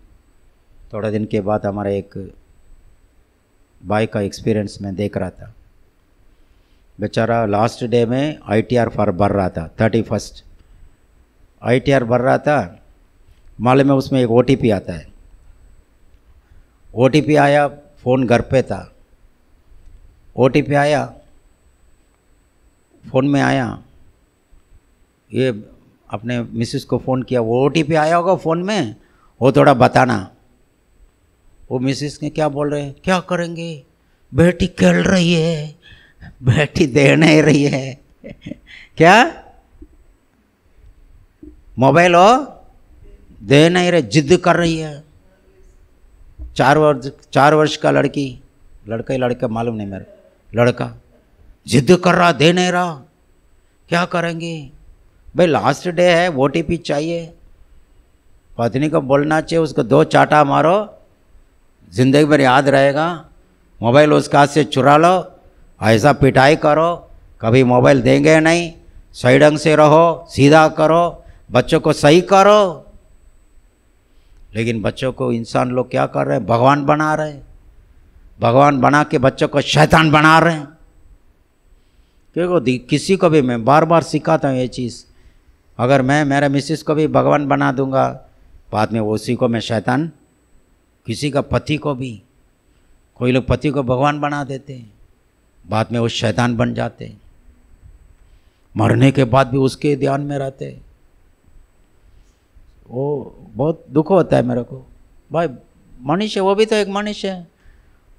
थोड़ा दिन के बाद हमारा एक भाई का एक्सपीरियंस मैं देख रहा था बेचारा लास्ट डे में आईटीआर फॉर भर रहा था थर्टी फर्स्ट आई भर रहा था मालूम है उसमें एक ओ आता है ओ आया फ़ोन घर पे था ओ आया फ़ोन में आया ये अपने मिसेस को फ़ोन किया वो ओ आया होगा फ़ोन में वो थोड़ा बताना वो मिसिस ने क्या बोल रहे हैं क्या करेंगे बेटी खेल रही है बेटी दे नहीं रही है क्या मोबाइल हो दे नहीं रहे जिद कर रही है चार वर्ष चार वर्ष का लड़की लड़का ही लड़का मालूम नहीं मेरा लड़का जिद कर रहा दे नहीं रहा क्या करेंगे भाई लास्ट डे है ओ चाहिए पत्नी को बोलना चाहिए उसको दो चाटा मारो ज़िंदगी भर याद रहेगा मोबाइल उसके हाथ से चुरा लो ऐसा पिटाई करो कभी मोबाइल देंगे नहीं सही ढंग से रहो सीधा करो बच्चों को सही करो लेकिन बच्चों को इंसान लोग क्या कर रहे हैं भगवान बना रहे भगवान बना के बच्चों को शैतान बना रहे हैं क्योंकि किसी को भी मैं बार बार सिखाता हूँ ये चीज़ अगर मैं मेरे मिसिस को भी भगवान बना दूंगा बाद में उसी को मैं शैतान किसी का पति को भी कोई लोग पति को भगवान बना देते हैं बाद में वो शैतान बन जाते हैं मरने के बाद भी उसके ध्यान में रहते वो बहुत दुख होता है मेरे को भाई मनुष्य वो भी तो एक मनुष्य है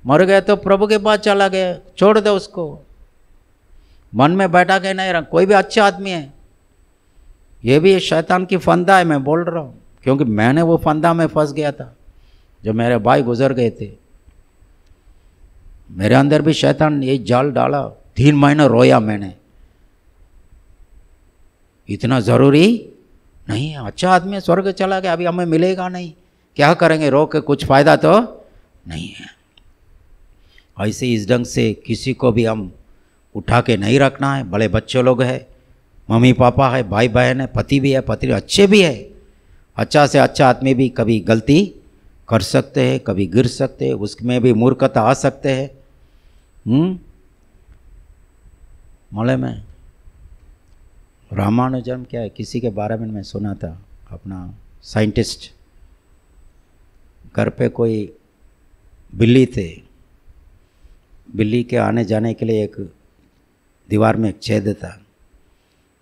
मर गया तो प्रभु के पास चला गया छोड़ दो उसको मन में बैठा के नहीं रहा कोई भी अच्छा आदमी है ये भी शैतान की फंदा है मैं बोल रहा हूँ क्योंकि मैंने वो फंदा में फंस गया था जो मेरे भाई गुजर गए थे मेरे अंदर भी शैतान ने ये जाल डाला तीन महीने रोया मैंने इतना ज़रूरी नहीं है अच्छा आदमी स्वर्ग चला गया अभी हमें मिलेगा नहीं क्या करेंगे रो के कुछ फ़ायदा तो नहीं है ऐसे इस ढंग से किसी को भी हम उठा के नहीं रखना है बड़े बच्चे लोग हैं मम्मी पापा है भाई बहन है पति भी है पत्नी अच्छे भी है अच्छा से अच्छा आदमी भी कभी गलती कर सकते हैं कभी गिर सकते हैं उसमें भी मूर्खता आ सकते हैं मालूम हम्म? है रामानुजम क्या है किसी के बारे में मैं सुना था अपना साइंटिस्ट घर पे कोई बिल्ली थे बिल्ली के आने जाने के लिए एक दीवार में एक छेद था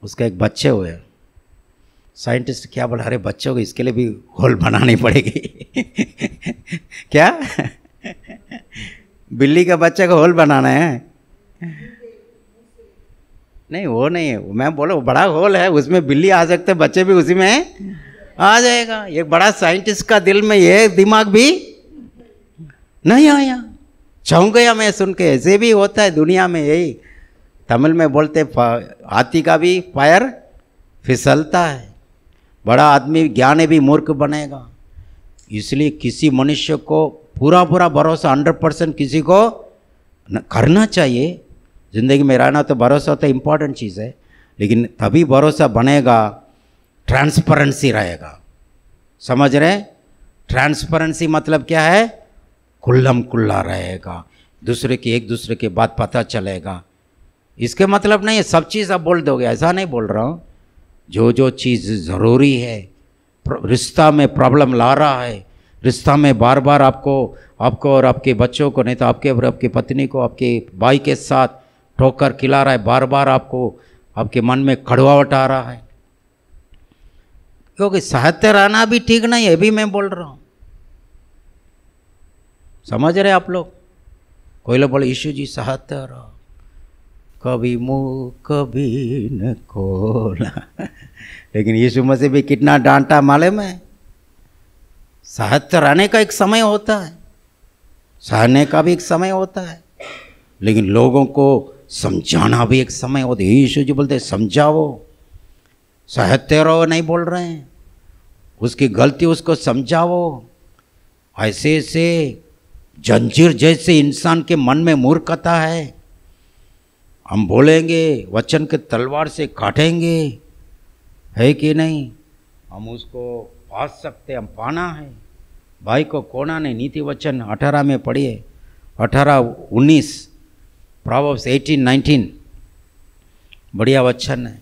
उसका एक बच्चे हुए साइंटिस्ट क्या बोला अरे बच्चों को इसके लिए भी होल बनानी पड़ेगी क्या बिल्ली का बच्चे को होल बनाना है नहीं वो नहीं है मैं बोला बड़ा होल है उसमें बिल्ली आ सकते बच्चे भी उसी में आ जाएगा एक बड़ा साइंटिस्ट का दिल में ये दिमाग भी नहीं आया चाहूँ गया मैं सुन के ऐसे भी होता है दुनिया में यही तमिल में बोलते हाथी का भी पायर फिसलता है बड़ा आदमी ज्ञान भी मूर्ख बनेगा इसलिए किसी मनुष्य को पूरा पूरा भरोसा हंड्रेड परसेंट किसी को करना चाहिए ज़िंदगी में रहना तो भरोसा तो इम्पॉर्टेंट चीज़ है लेकिन तभी भरोसा बनेगा ट्रांसपेरेंसी रहेगा समझ रहे ट्रांसपेरेंसी मतलब क्या है कुल्लम कुल्ला रहेगा दूसरे की एक दूसरे के बाद पता चलेगा इसके मतलब नहीं है सब चीज़ आप बोल दोगे ऐसा नहीं बोल रहा हूँ जो जो चीज़ ज़रूरी है रिश्ता में प्रॉब्लम ला रहा है रिश्ता में बार बार आपको आपको और आपके बच्चों को नहीं तो आपके और आपकी पत्नी को आपके भाई के साथ ठोकर खिला रहा है बार बार आपको आपके मन में कड़वावट आ रहा है क्योंकि साहित्य रहना भी ठीक नहीं है भी मैं बोल रहा हूँ समझ रहे आप लोग कोई लोग बोले यीशु जी साहित्य रहो कभी मुँह कभी न खोला लेकिन यीशु मसीह भी कितना डांटा मालूम है सहत्तर आने का एक समय होता है सहने का भी एक समय होता है लेकिन लोगों को समझाना भी एक समय होता है यीशु जी बोलते समझाओ सहते रहो नहीं बोल रहे हैं उसकी गलती उसको समझाओ ऐसे ऐसे जंजीर जैसे इंसान के मन में मूर्खता है हम बोलेंगे वचन के तलवार से काटेंगे है कि नहीं हम उसको पा सकते हम पाना है भाई को कोना नहीं नीति वचन अठारह में पढ़िए अठारह उन्नीस प्रॉब्स एटीन नाइनटीन बढ़िया वचन है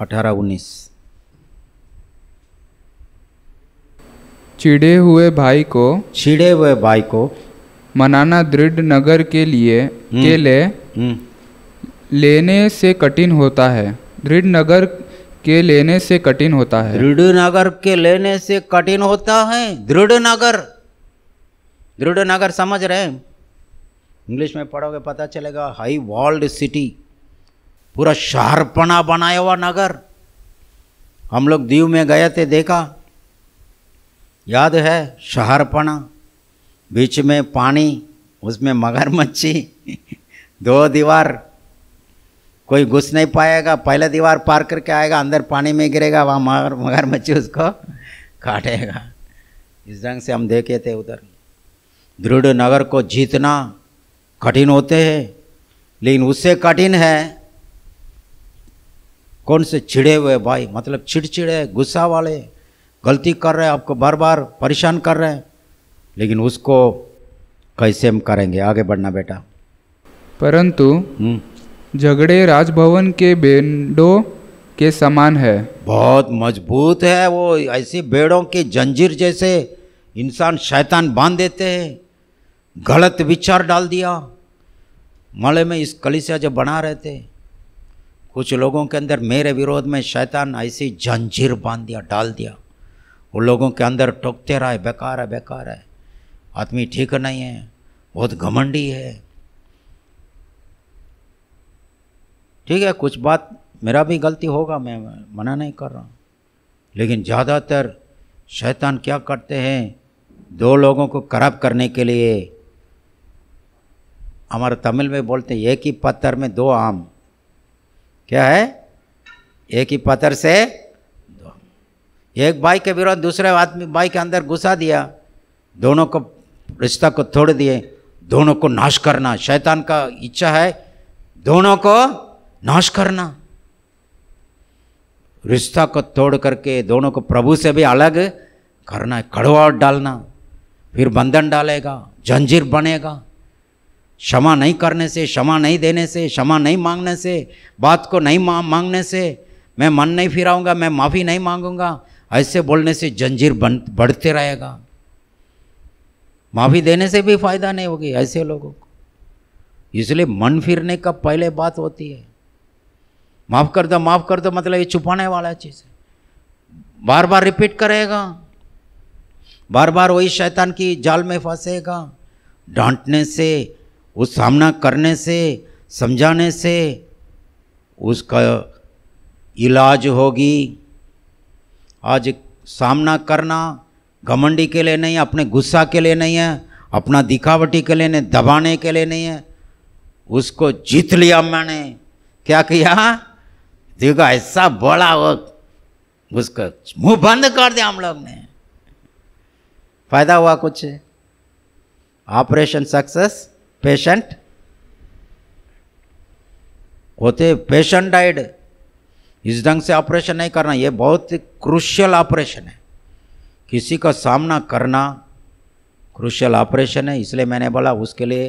अठारह उन्नीस चिड़े हुए भाई को चिड़े हुए भाई को मनाना दृढ़ नगर के लिए हम्म, के ले हम्म। लेने से कठिन होता है दृढ़ नगर के लेने से कठिन होता है दृढ़ नगर के लेने से कठिन होता है दृढ़ नगर दृढ़ नगर समझ रहे हैं इंग्लिश में पढ़ोगे पता चलेगा हाई वॉल्ड सिटी पूरा शहरपना बनाया हुआ नगर हम लोग दीव में गए थे देखा याद है शहरपना बीच में पानी उसमें मगरमच्छी दो दीवार कोई घुस नहीं पाएगा पहला दीवार पार करके आएगा अंदर पानी में गिरेगा वहाँ मगर मगरमच्छी उसको काटेगा इस ढंग से हम देखे थे उधर दृढ़ नगर को जीतना कठिन होते हैं लेकिन उससे कठिन है कौन से छिड़े हुए भाई मतलब छिड़छिड़े गुस्सा वाले गलती कर रहे हैं आपको बार बार परेशान कर रहे हैं लेकिन उसको कैसे हम करेंगे आगे बढ़ना बेटा परंतु हम्म। झगड़े राजभवन के बेंडों के समान है बहुत मजबूत है वो ऐसे बेड़ों की जंजीर जैसे इंसान शैतान बांध देते हैं गलत विचार डाल दिया मले में इस कलिसिया जब बना रहे थे कुछ लोगों के अंदर मेरे विरोध में शैतान ऐसी जंजीर बांध दिया डाल दिया वो लोगों के अंदर टोकते रहा है बेकार है बेकार है आदमी ठीक नहीं है बहुत घमंडी है ठीक है कुछ बात मेरा भी गलती होगा मैं मना नहीं कर रहा लेकिन ज़्यादातर शैतान क्या करते हैं दो लोगों को खराब करने के लिए हमारे तमिल में बोलते हैं एक ही पत्थर में दो आम क्या है एक ही पत्थर से दो एक भाई के विरोध दूसरे आदमी भाई के अंदर घुसा दिया दोनों को रिश्ता को तोड़ दिए दोनों को नाश करना शैतान का इच्छा है दोनों को नाश करना रिश्ता को तोड़ करके दोनों को प्रभु से भी अलग करना है कड़वाट डालना फिर बंधन डालेगा जंजीर बनेगा क्षमा नहीं करने से क्षमा नहीं देने से क्षमा नहीं मांगने से बात को नहीं मांगने से मैं मन नहीं फिराऊंगा मैं माफ़ी नहीं मांगूंगा ऐसे बोलने से जंजीर बन बढ़ते रहेगा माफ़ी देने से भी फायदा नहीं होगी ऐसे लोगों को इसलिए मन फिरने का पहले बात होती है माफ़ कर दो माफ़ कर दो मतलब ये छुपाने वाला चीज़ है बार बार रिपीट करेगा बार बार वही शैतान की जाल में फंसेगा डांटने से उस सामना करने से समझाने से उसका इलाज होगी आज सामना करना घमंडी के लिए नहीं है अपने गुस्सा के लिए नहीं है अपना दिखावटी के लिए नहीं दबाने के लिए नहीं है उसको जीत लिया मैंने क्या किया देखो ऐसा बड़ा वो उसका मुंह बंद कर दिया हम लोग ने फायदा हुआ कुछ ऑपरेशन सक्सेस पेशेंट होते पेशेंट डाइड इस ढंग से ऑपरेशन नहीं करना ये बहुत क्रुशियल ऑपरेशन है किसी का सामना करना क्रूशल ऑपरेशन है इसलिए मैंने बोला उसके लिए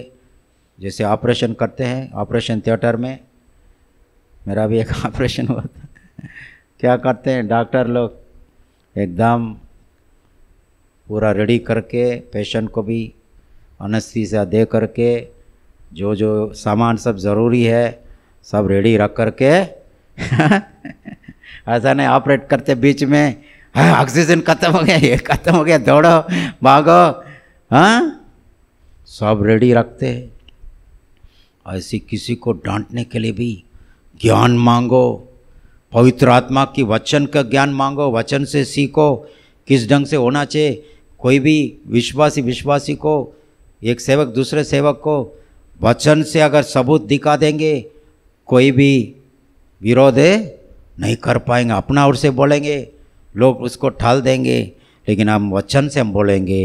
जैसे ऑपरेशन करते हैं ऑपरेशन थिएटर में मेरा भी एक ऑपरेशन हुआ था क्या करते हैं डॉक्टर लोग एकदम पूरा रेडी करके पेशेंट को भी अनस्थी से दे करके जो जो सामान सब ज़रूरी है सब रेडी रख करके ऐसा नहीं ऑपरेट करते बीच में ऑक्सीजन हाँ, खत्म हो गया ये खत्म हो गया दौड़ो भागो हाँ सब रेडी रखते हैं ऐसी किसी को डांटने के लिए भी ज्ञान मांगो पवित्र आत्मा की वचन का ज्ञान मांगो वचन से सीखो किस ढंग से होना चाहिए कोई भी विश्वासी विश्वासी को एक सेवक दूसरे सेवक को वचन से अगर सबूत दिखा देंगे कोई भी विरोध नहीं कर पाएंगे अपना ओर से बोलेंगे लोग उसको ठाल देंगे लेकिन हम वचन से हम बोलेंगे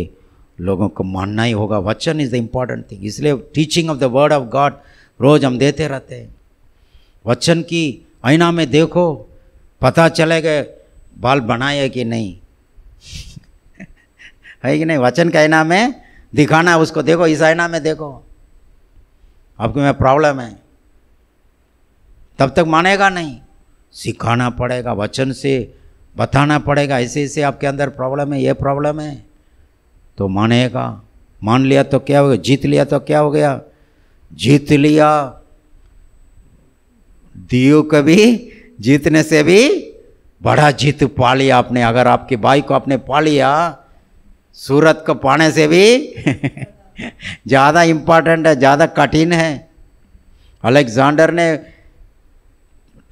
लोगों को मानना ही होगा वचन इज़ द इम्पॉर्टेंट थिंग इसलिए teaching of the word of God रोज़ हम देते रहते हैं वचन की आईना में देखो पता चलेगा बाल बनाए कि नहीं है कि नहीं वचन का आईना में दिखाना है उसको देखो इस आईना में देखो आपके में प्रॉब्लम है तब तक मानेगा नहीं सिखाना पड़ेगा वचन से बताना पड़ेगा ऐसे ऐसे आपके अंदर प्रॉब्लम है ये प्रॉब्लम है तो मानेगा मान लिया तो क्या हो गया जीत लिया तो क्या हो गया जीत लिया दियो कभी जीतने से भी बड़ा जीत पा लिया आपने अगर आपकी बाई को आपने पा लिया सूरत को पाने से भी ज़्यादा इम्पॉर्टेंट है ज़्यादा कठिन है अलेक्जेंडर ने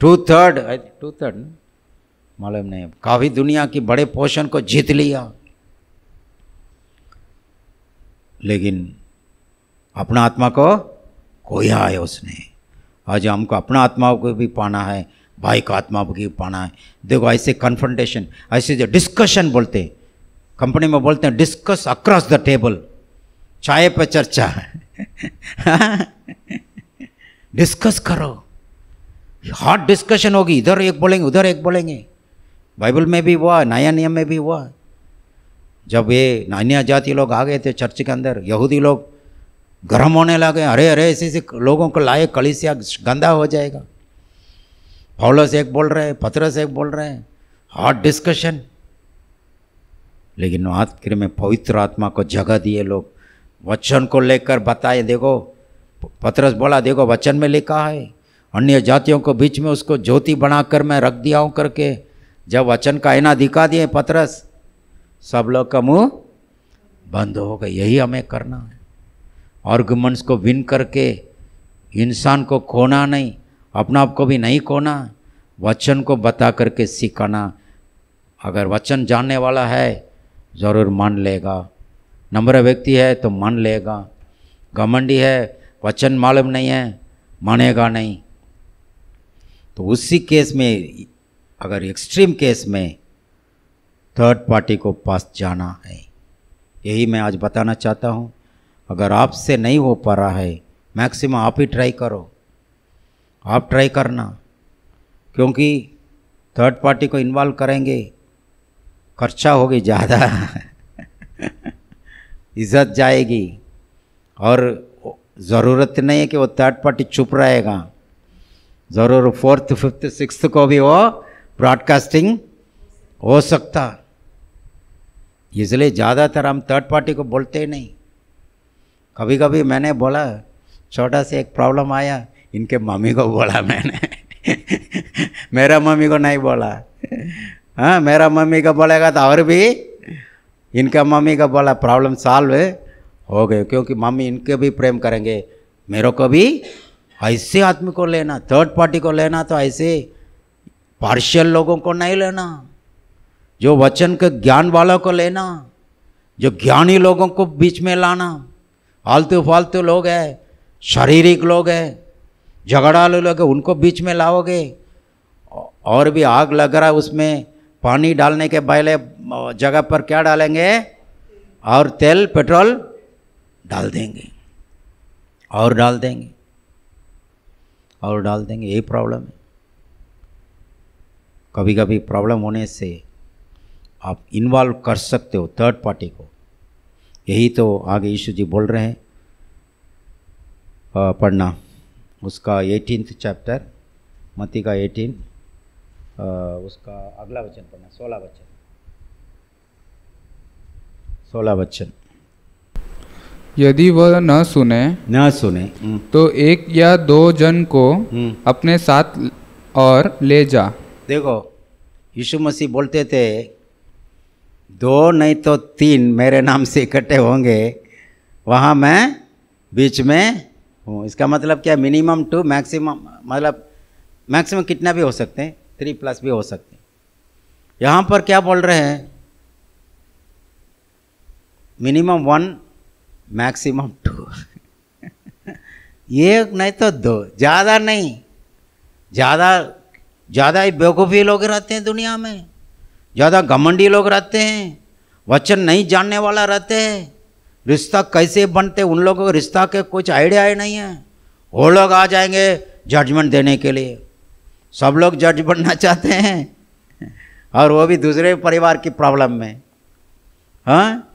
टू थर्ड टू थर्ड मालूम नहीं काफ़ी दुनिया की बड़े पोषण को जीत लिया लेकिन अपना आत्मा को कोई आए उसने आज हमको अपना आत्मा को भी पाना है भाई का आत्मा भी पाना है देखो ऐसे कन्फ्रंटेशन ऐसे जो डिस्कशन बोलते हैं कंपनी में बोलते हैं डिस्कस अक्रॉस द टेबल चाय पर चर्चा है डिस्कस करो हॉट डिस्कशन होगी इधर एक बोलेंगे उधर एक बोलेंगे बाइबल में भी हुआ नया नियम में भी हुआ जब ये नानिया जाति लोग आ गए थे चर्च के अंदर यहूदी लोग गर्म होने लगे अरे अरे ऐसे ऐसे लोगों को लाए कलिसिया गंदा हो जाएगा फौलस एक बोल रहे हैं पथरस एक बोल रहे हैं हॉट डिस्कशन लेकिन आखिर में पवित्र आत्मा को जगह दिए लोग वचन को लेकर बताए देखो पथरस बोला देखो वचन में लिखा है अन्य जातियों को बीच में उसको ज्योति बनाकर मैं रख दिया हूँ करके जब वचन का आईना दिखा दिए पतरस सब लोग का मुंह बंद हो गए यही हमें करना है आर्गूमेंट्स को विन करके इंसान को खोना नहीं अपना आप को भी नहीं खोना वचन को बता करके सिखाना अगर वचन जानने वाला है ज़रूर मान लेगा नम्र व्यक्ति है तो मान लेगा घमंडी है वचन मालूम नहीं है मानेगा नहीं तो उसी केस में अगर एक्सट्रीम केस में थर्ड पार्टी को पास जाना है यही मैं आज बताना चाहता हूँ अगर आपसे नहीं हो पा रहा है मैक्सिमम आप ही ट्राई करो आप ट्राई करना क्योंकि थर्ड पार्टी को इन्वॉल्व करेंगे खर्चा होगी ज़्यादा इज्जत जाएगी और ज़रूरत नहीं है कि वो थर्ड पार्टी चुप रहेगा ज़रूर फोर्थ फिफ्थ सिक्स को भी वो ब्रॉडकास्टिंग हो सकता इसलिए ज़्यादातर हम थर्ड पार्टी को बोलते ही नहीं कभी कभी मैंने बोला छोटा सा एक प्रॉब्लम आया इनके मम्मी को बोला मैंने मेरा मम्मी को नहीं बोला हाँ मेरा मम्मी को बोलेगा तो और भी इनका मम्मी का बोला प्रॉब्लम सॉल्व हो गए क्योंकि मम्मी इनके भी प्रेम करेंगे मेरे को भी ऐसे आदमी को लेना थर्ड पार्टी को लेना तो ऐसे पार्शियल लोगों को नहीं लेना जो वचन के ज्ञान वालों को लेना जो ज्ञानी लोगों को बीच में लाना फालतू फालतू लोग हैं शारीरिक लोग हैं झगड़ालू लोग हैं उनको बीच में लाओगे और भी आग लग रहा है उसमें पानी डालने के पहले जगह पर क्या डालेंगे और तेल पेट्रोल डाल देंगे और डाल देंगे और डाल देंगे यही प्रॉब्लम है कभी कभी प्रॉब्लम होने से आप इन्वॉल्व कर सकते हो थर्ड पार्टी को यही तो आगे यीशु जी बोल रहे हैं पढ़ना उसका एटीनथ चैप्टर मती का एटीन उसका अगला वचन पढ़ना सोलह वचन सोलह वचन यदि वह न सुने न सुने हम्म। तो एक या दो जन को हम्म। अपने साथ और ले जा देखो यीशु मसीह बोलते थे दो नहीं तो तीन मेरे नाम से इकट्ठे होंगे वहाँ मैं बीच में हूँ इसका मतलब क्या मिनिमम टू मैक्सिमम मतलब मैक्सिमम कितना भी हो सकते हैं थ्री प्लस भी हो सकते हैं यहाँ पर क्या बोल रहे हैं मिनिमम वन मैक्सिमम टू एक नहीं तो दो ज़्यादा नहीं ज़्यादा ज़्यादा ही बेवकूफ़ी लोग रहते हैं दुनिया में ज़्यादा घमंडी लोग रहते हैं वचन नहीं जानने वाला रहते हैं रिश्ता कैसे बनते उन लोगों को रिश्ता के कुछ आइडिया ही नहीं है वो लोग आ जाएंगे जजमेंट देने के लिए सब लोग जज बनना चाहते हैं और वो भी दूसरे परिवार की प्रॉब्लम में हाँ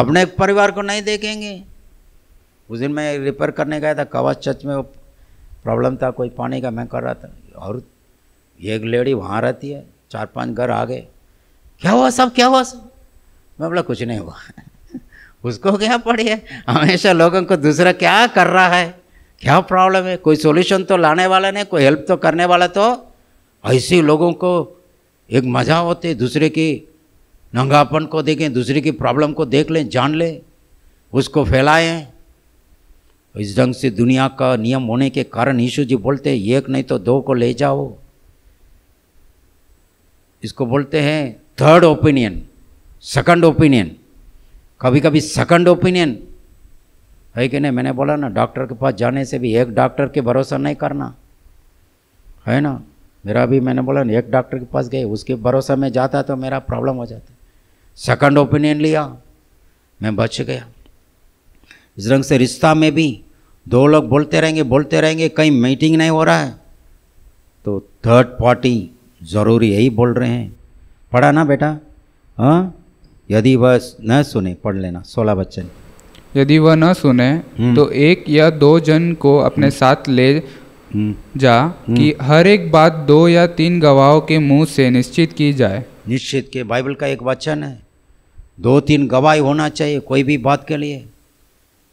अपने परिवार को नहीं देखेंगे उस दिन मैं रिपेयर करने गया था कवच चर्च में वो प्रॉब्लम था कोई पानी का मैं कर रहा था और एक लेडी वहाँ रहती है चार पांच घर आ गए क्या हुआ सब क्या हुआ सब मैं बोला कुछ नहीं हुआ उसको क्या पड़ी है हमेशा लोगों को दूसरा क्या कर रहा है क्या प्रॉब्लम है कोई सॉल्यूशन तो लाने वाला नहीं कोई हेल्प तो करने वाला तो ऐसे लोगों को एक मज़ा होते दूसरे की नंगापन को देखें दूसरे की प्रॉब्लम को देख लें जान लें उसको फैलाएं इस ढंग से दुनिया का नियम होने के कारण यीशु जी बोलते एक नहीं तो दो को ले जाओ इसको बोलते हैं थर्ड ओपिनियन सेकंड ओपिनियन कभी कभी सेकंड ओपिनियन है कि नहीं मैंने बोला ना डॉक्टर के पास जाने से भी एक डॉक्टर के भरोसा नहीं करना है ना मेरा भी मैंने बोला ना एक डॉक्टर के पास गए उसके भरोसा में जाता तो मेरा प्रॉब्लम हो जाता सेकंड ओपिनियन लिया मैं बच गया इस रंग से रिश्ता में भी दो लोग बोलते रहेंगे बोलते रहेंगे कहीं मीटिंग नहीं हो रहा है तो थर्ड पार्टी ज़रूरी यही बोल रहे हैं पढ़ा ना बेटा हाँ यदि वह न सुने पढ़ लेना सोलह बच्चन यदि वह न सुने हम्म। तो एक या दो जन को अपने हम्म। साथ ले हम्म। जा कि हर एक बात दो या तीन गवाहों के मुंह से निश्चित की जाए निश्चित के बाइबल का एक वचन है दो तीन गवाही होना चाहिए कोई भी बात के लिए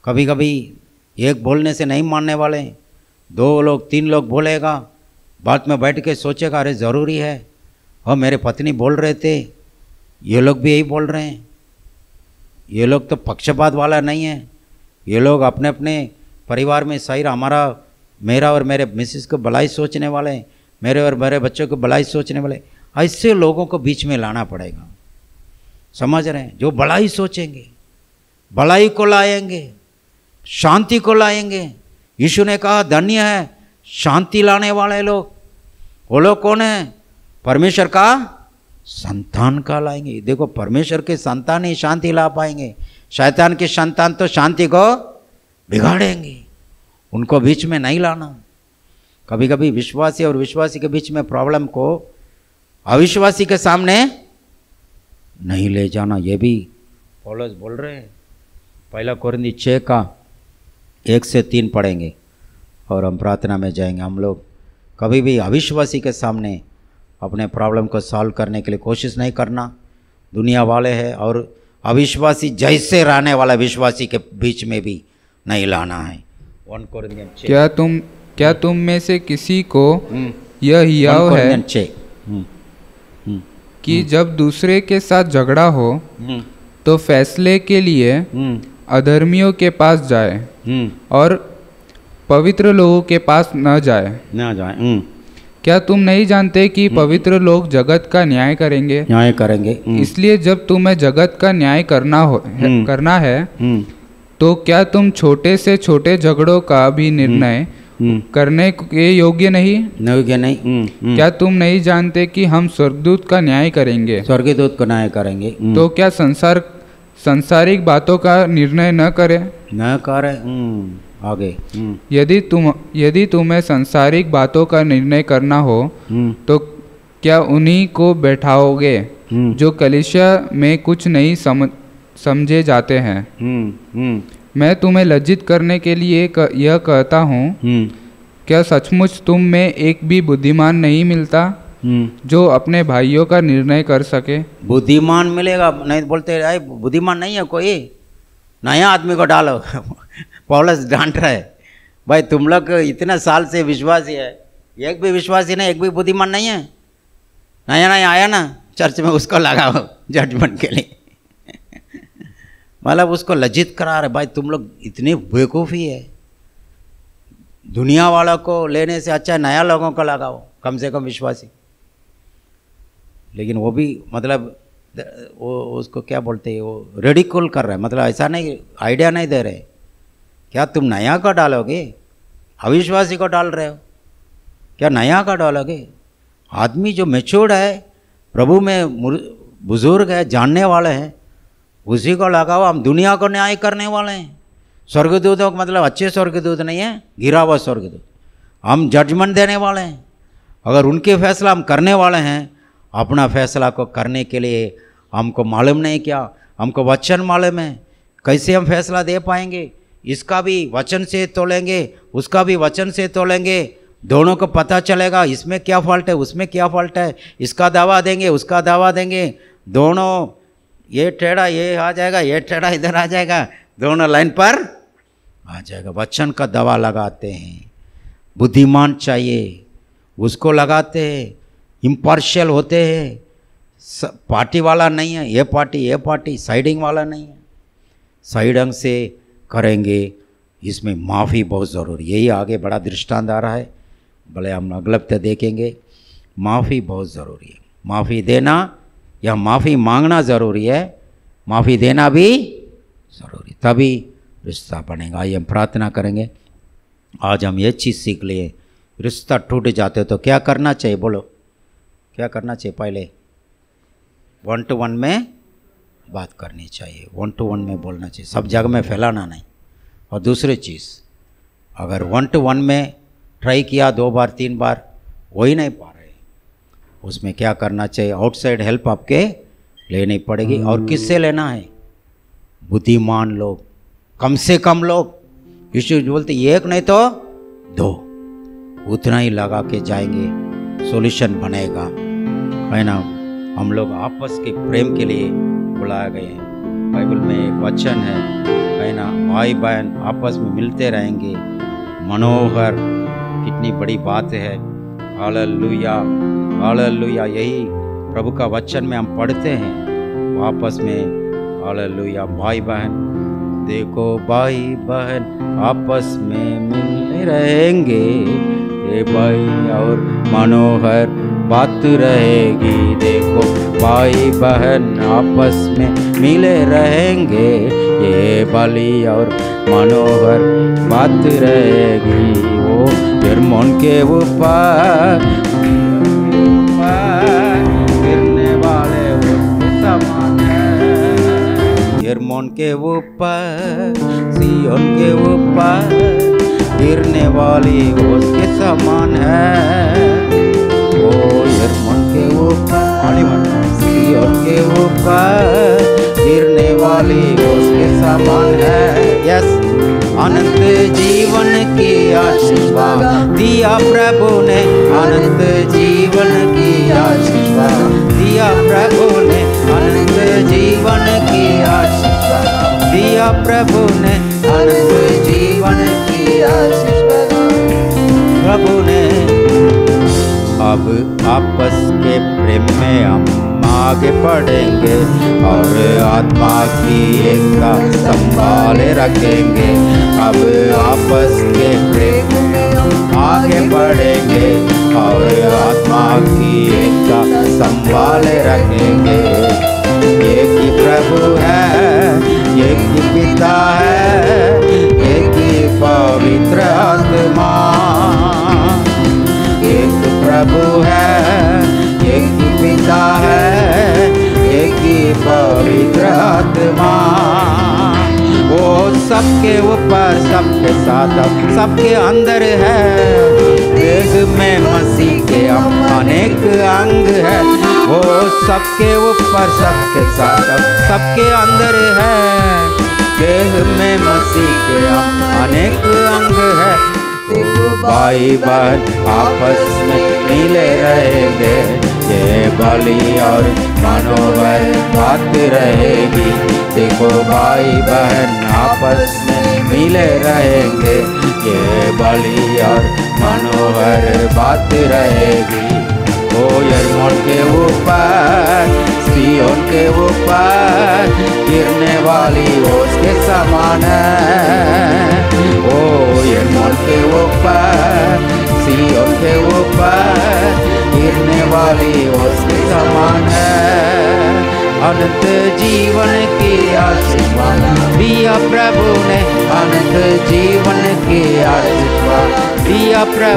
कभी कभी एक बोलने से नहीं मानने वाले दो लोग तीन लोग बोलेगा बाद में बैठ के सोचेगा अरे ज़रूरी है और हाँ, मेरे पत्नी बोल रहे थे ये लोग भी यही बोल रहे हैं ये लोग तो पक्षपात वाला नहीं है ये लोग अपने अपने परिवार में सही हमारा मेरा और मेरे मिसिस को भलाई सोचने वाले हैं मेरे और मेरे बच्चों को भलाई सोचने वाले ऐसे लोगों को बीच में लाना पड़ेगा समझ रहे हैं जो भलाई सोचेंगे भलाई को लाएंगे शांति को लाएंगे यीशु ने कहा धन्य है शांति लाने वाले लोग वो लोग कौन है परमेश्वर का संतान का लाएंगे देखो परमेश्वर के संतान ही शांति ला पाएंगे शैतान के संतान तो शांति को बिगाड़ेंगे उनको बीच में नहीं लाना कभी कभी विश्वासी और विश्वासी के बीच में प्रॉब्लम को अविश्वासी के सामने नहीं ले जाना ये भी पॉलस बोल रहे हैं पहला कोरिंदी छः का एक से तीन पढ़ेंगे और हम प्रार्थना में जाएंगे हम लोग कभी भी अविश्वासी के सामने अपने प्रॉब्लम को सॉल्व करने के लिए कोशिश नहीं करना दुनिया वाले हैं और अविश्वासी जैसे रहने वाला विश्वासी के बीच में भी नहीं लाना है वन क्या तुम क्या तुम में से किसी को हम्म। यह हिया है हम्म। हम्म। कि जब दूसरे के साथ झगड़ा हो तो फैसले के लिए अधर्मियों के पास जाए और पवित्र लोगों के पास न जाए न जाए हम्म। क्या तुम नहीं जानते कि हम्म। पवित्र लोग जगत का न्याय करेंगे न्याय करेंगे हम्म। इसलिए जब तुम्हें जगत का न्याय करना हो करना है तो क्या तुम छोटे से छोटे झगड़ों का भी निर्णय करने के योग्य नहीं योग्य नहीं क्या तुम नहीं जानते कि हम स्वर्गदूत का न्याय करेंगे स्वर्गदूत का न्याय करेंगे तो क्या संसार संसारिक बातों का निर्णय न करें न करें आगे हम्म। यदि तुम यदि तुम्हें संसारिक बातों का निर्णय करना हो हम्म। तो क्या उन्हीं को बैठाओगे हम्म। जो कलिशा में कुछ नहीं समझ समझे जाते हैं मैं तुम्हें लज्जित करने के लिए क, यह कहता हूँ क्या सचमुच तुम में एक भी बुद्धिमान नहीं मिलता जो अपने भाइयों का निर्णय कर सके बुद्धिमान मिलेगा नहीं बोलते बुद्धिमान नहीं है कोई नया आदमी को डालो पॉलस डांट रहा है भाई तुम लोग इतने साल से विश्वासी है एक भी विश्वासी नहीं एक भी बुद्धिमान नहीं है नया नया आया ना चर्च में उसको लगाओ जजमेंट के लिए मतलब उसको लज्जित करा रहे भाई तुम लोग इतने बेवकूफ़ी है दुनिया वालों को लेने से अच्छा नया लोगों को लगाओ कम से कम विश्वासी लेकिन वो भी मतलब वो उसको क्या बोलते हैं वो रेडिकुल कर रहे हैं मतलब ऐसा नहीं आइडिया नहीं दे रहे क्या तुम नया का डालोगे अविश्वासी को डाल रहे हो क्या नया का डालोगे आदमी जो मेच्योर्ड है प्रभु में बुजुर्ग है जानने वाले हैं उसी को लगाओ हम दुनिया को न्याय करने वाले हैं स्वर्गदूतों का मतलब अच्छे स्वर्गदूत नहीं है गिरा हुआ स्वर्गदूत हम जजमेंट देने वाले हैं अगर उनके फैसला हम करने वाले हैं अपना फैसला को करने के लिए हमको मालूम नहीं क्या हमको वचन मालूम है कैसे हम फैसला दे पाएंगे इसका भी वचन से तोड़ेंगे उसका भी वचन से तोड़ेंगे दोनों को पता चलेगा इसमें क्या फॉल्ट है उसमें क्या फॉल्ट है इसका दावा देंगे उसका दावा देंगे दोनों ये टेढ़ा ये आ जाएगा ये टेढ़ा इधर आ जाएगा दोनों लाइन पर आ जाएगा वचन का दवा लगाते हैं बुद्धिमान चाहिए उसको लगाते हैं इम्पार्शियल होते हैं पार्टी वाला नहीं है ये पार्टी ये पार्टी साइडिंग वाला नहीं है साइडंग से करेंगे इसमें माफ़ी बहुत ज़रूरी यही आगे बड़ा दृष्टांत आ रहा है भले हम अगलप्य देखेंगे माफ़ी बहुत ज़रूरी है माफ़ी देना या माफ़ी मांगना ज़रूरी है माफ़ी देना भी ज़रूरी तभी रिश्ता बनेगा आइए हम प्रार्थना करेंगे आज हम ये चीज़ सीख लिए रिश्ता टूट जाते तो क्या करना चाहिए बोलो क्या करना चाहिए पहले वन टू वन में बात करनी चाहिए वन टू वन में बोलना चाहिए सब जगह में फैलाना नहीं और दूसरी चीज़ अगर वन टू वन में ट्राई किया दो बार तीन बार हो ही नहीं पा रहे उसमें क्या करना चाहिए आउटसाइड हेल्प आपके लेनी पड़ेगी और किससे hmm. लेना है बुद्धिमान लोग कम से कम लोग यीशु बोलते एक नहीं तो दो उतना ही लगा के जाएंगे सॉल्यूशन बनेगा है ना हम लोग आपस के प्रेम के लिए बुलाए गए हैं बाइबल में एक वचन है बहना भाई बहन आपस में मिलते रहेंगे मनोहर कितनी बड़ी बात है आलुया आलुया यही प्रभु का वचन में हम पढ़ते हैं आपस में आलुया भाई बहन देखो भाई बहन आपस में मिलने रहेंगे ए भाई और मनोहर बात रहेगी देखो भाई बहन आपस में मिले रहेंगे ये बली और मनोहर बात रहेगी वो मन के ऊपर गिरने वाले समान गिरमोन के ऊपर सीओन के ऊपर गिरने वाली उसके समान है वो मन के ऊपर और के ऊपर गिरने वाली उसके समान है यस अनंत जीवन की आशीर्वाद दिया प्रभु ने अनंत जीवन की आशीर्वाद दिया प्रभु ने अनंत जीवन की आशीर्वाद दिया प्रभु ने अनंत जीवन की आशीर्वाद प्रभु ने अब आपस के प्रेम में हम आगे बढ़ेंगे और आत्मा की एकता संभाले रखेंगे अब आपस के प्रेम आगे बढ़ेंगे और आत्मा की एकता संभाल रखेंगे एक ही प्रभु है एक ही पिता है एक ही पवित्र आत्मा एक प्रभु है एक पवित्र आत्मा वो सबके ऊपर सबके साथ सबके अंदर है देह में मसीह के अनेक अंग है वो सबके ऊपर सबके साथ सबके अंदर है देह में मसीह के अनेक अंग है भाई बहन आपस में मिले रहेंगे जय बलि और मनोबल बात रहेगी देखो भाई बहन आपस में मिल रहेंगे ये बलि और मनोहर बात रहेगी ओ यरमोल के ऊपर सियोन के ऊपर गिरने वाली उसके के समान है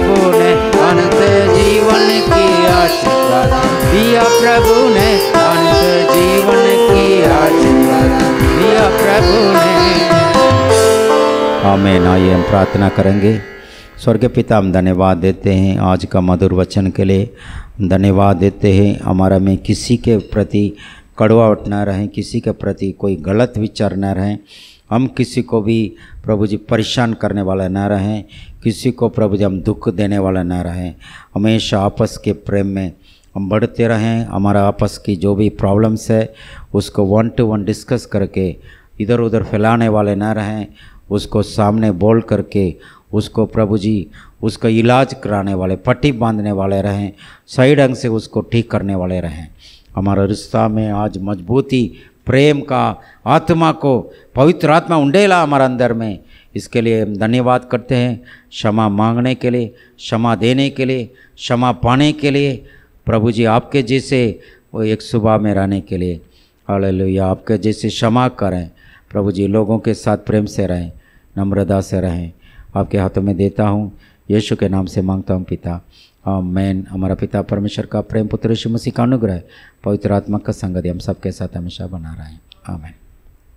प्रभु ने अनंत जीवन की आशीर्वाद दिया प्रभु ने अनंत जीवन की आशीर्वाद दिया प्रभु ने ना ये हम प्रार्थना करेंगे स्वर्ग पिता हम धन्यवाद देते हैं आज का मधुर वचन के लिए धन्यवाद देते हैं हमारा में किसी के प्रति कड़वा ना रहें किसी के प्रति कोई गलत विचार न रहें हम किसी को भी प्रभु जी परेशान करने वाले ना रहें किसी को प्रभु जी हम दुख देने वाले ना रहें हमेशा आपस के प्रेम में हम बढ़ते रहें हमारा आपस की जो भी प्रॉब्लम्स है उसको वन टू वन डिस्कस करके इधर उधर फैलाने वाले ना रहें उसको सामने बोल करके उसको प्रभु जी उसका इलाज कराने वाले पट्टी बांधने वाले रहें सही ढंग से उसको ठीक करने वाले रहें हमारा रिश्ता में आज मजबूती प्रेम का आत्मा को पवित्र आत्मा उंडेला हमारे अंदर में इसके लिए हम धन्यवाद करते हैं क्षमा मांगने के लिए क्षमा देने के लिए क्षमा पाने के लिए प्रभु जी आपके जैसे वो एक सुबह में रहने के लिए हालेलुया आपके जैसे क्षमा करें प्रभु जी लोगों के साथ प्रेम से रहें नम्रता से रहें आपके हाथों में देता हूँ यीशु के नाम से मांगता हूँ पिता मैन हमारा पिता परमेश्वर का प्रेम पुत्र ऋषि मसीह का अनुग्रह पवित्र आत्मा का संगति हम सबके साथ हमेशा बना रहे हैं आमैन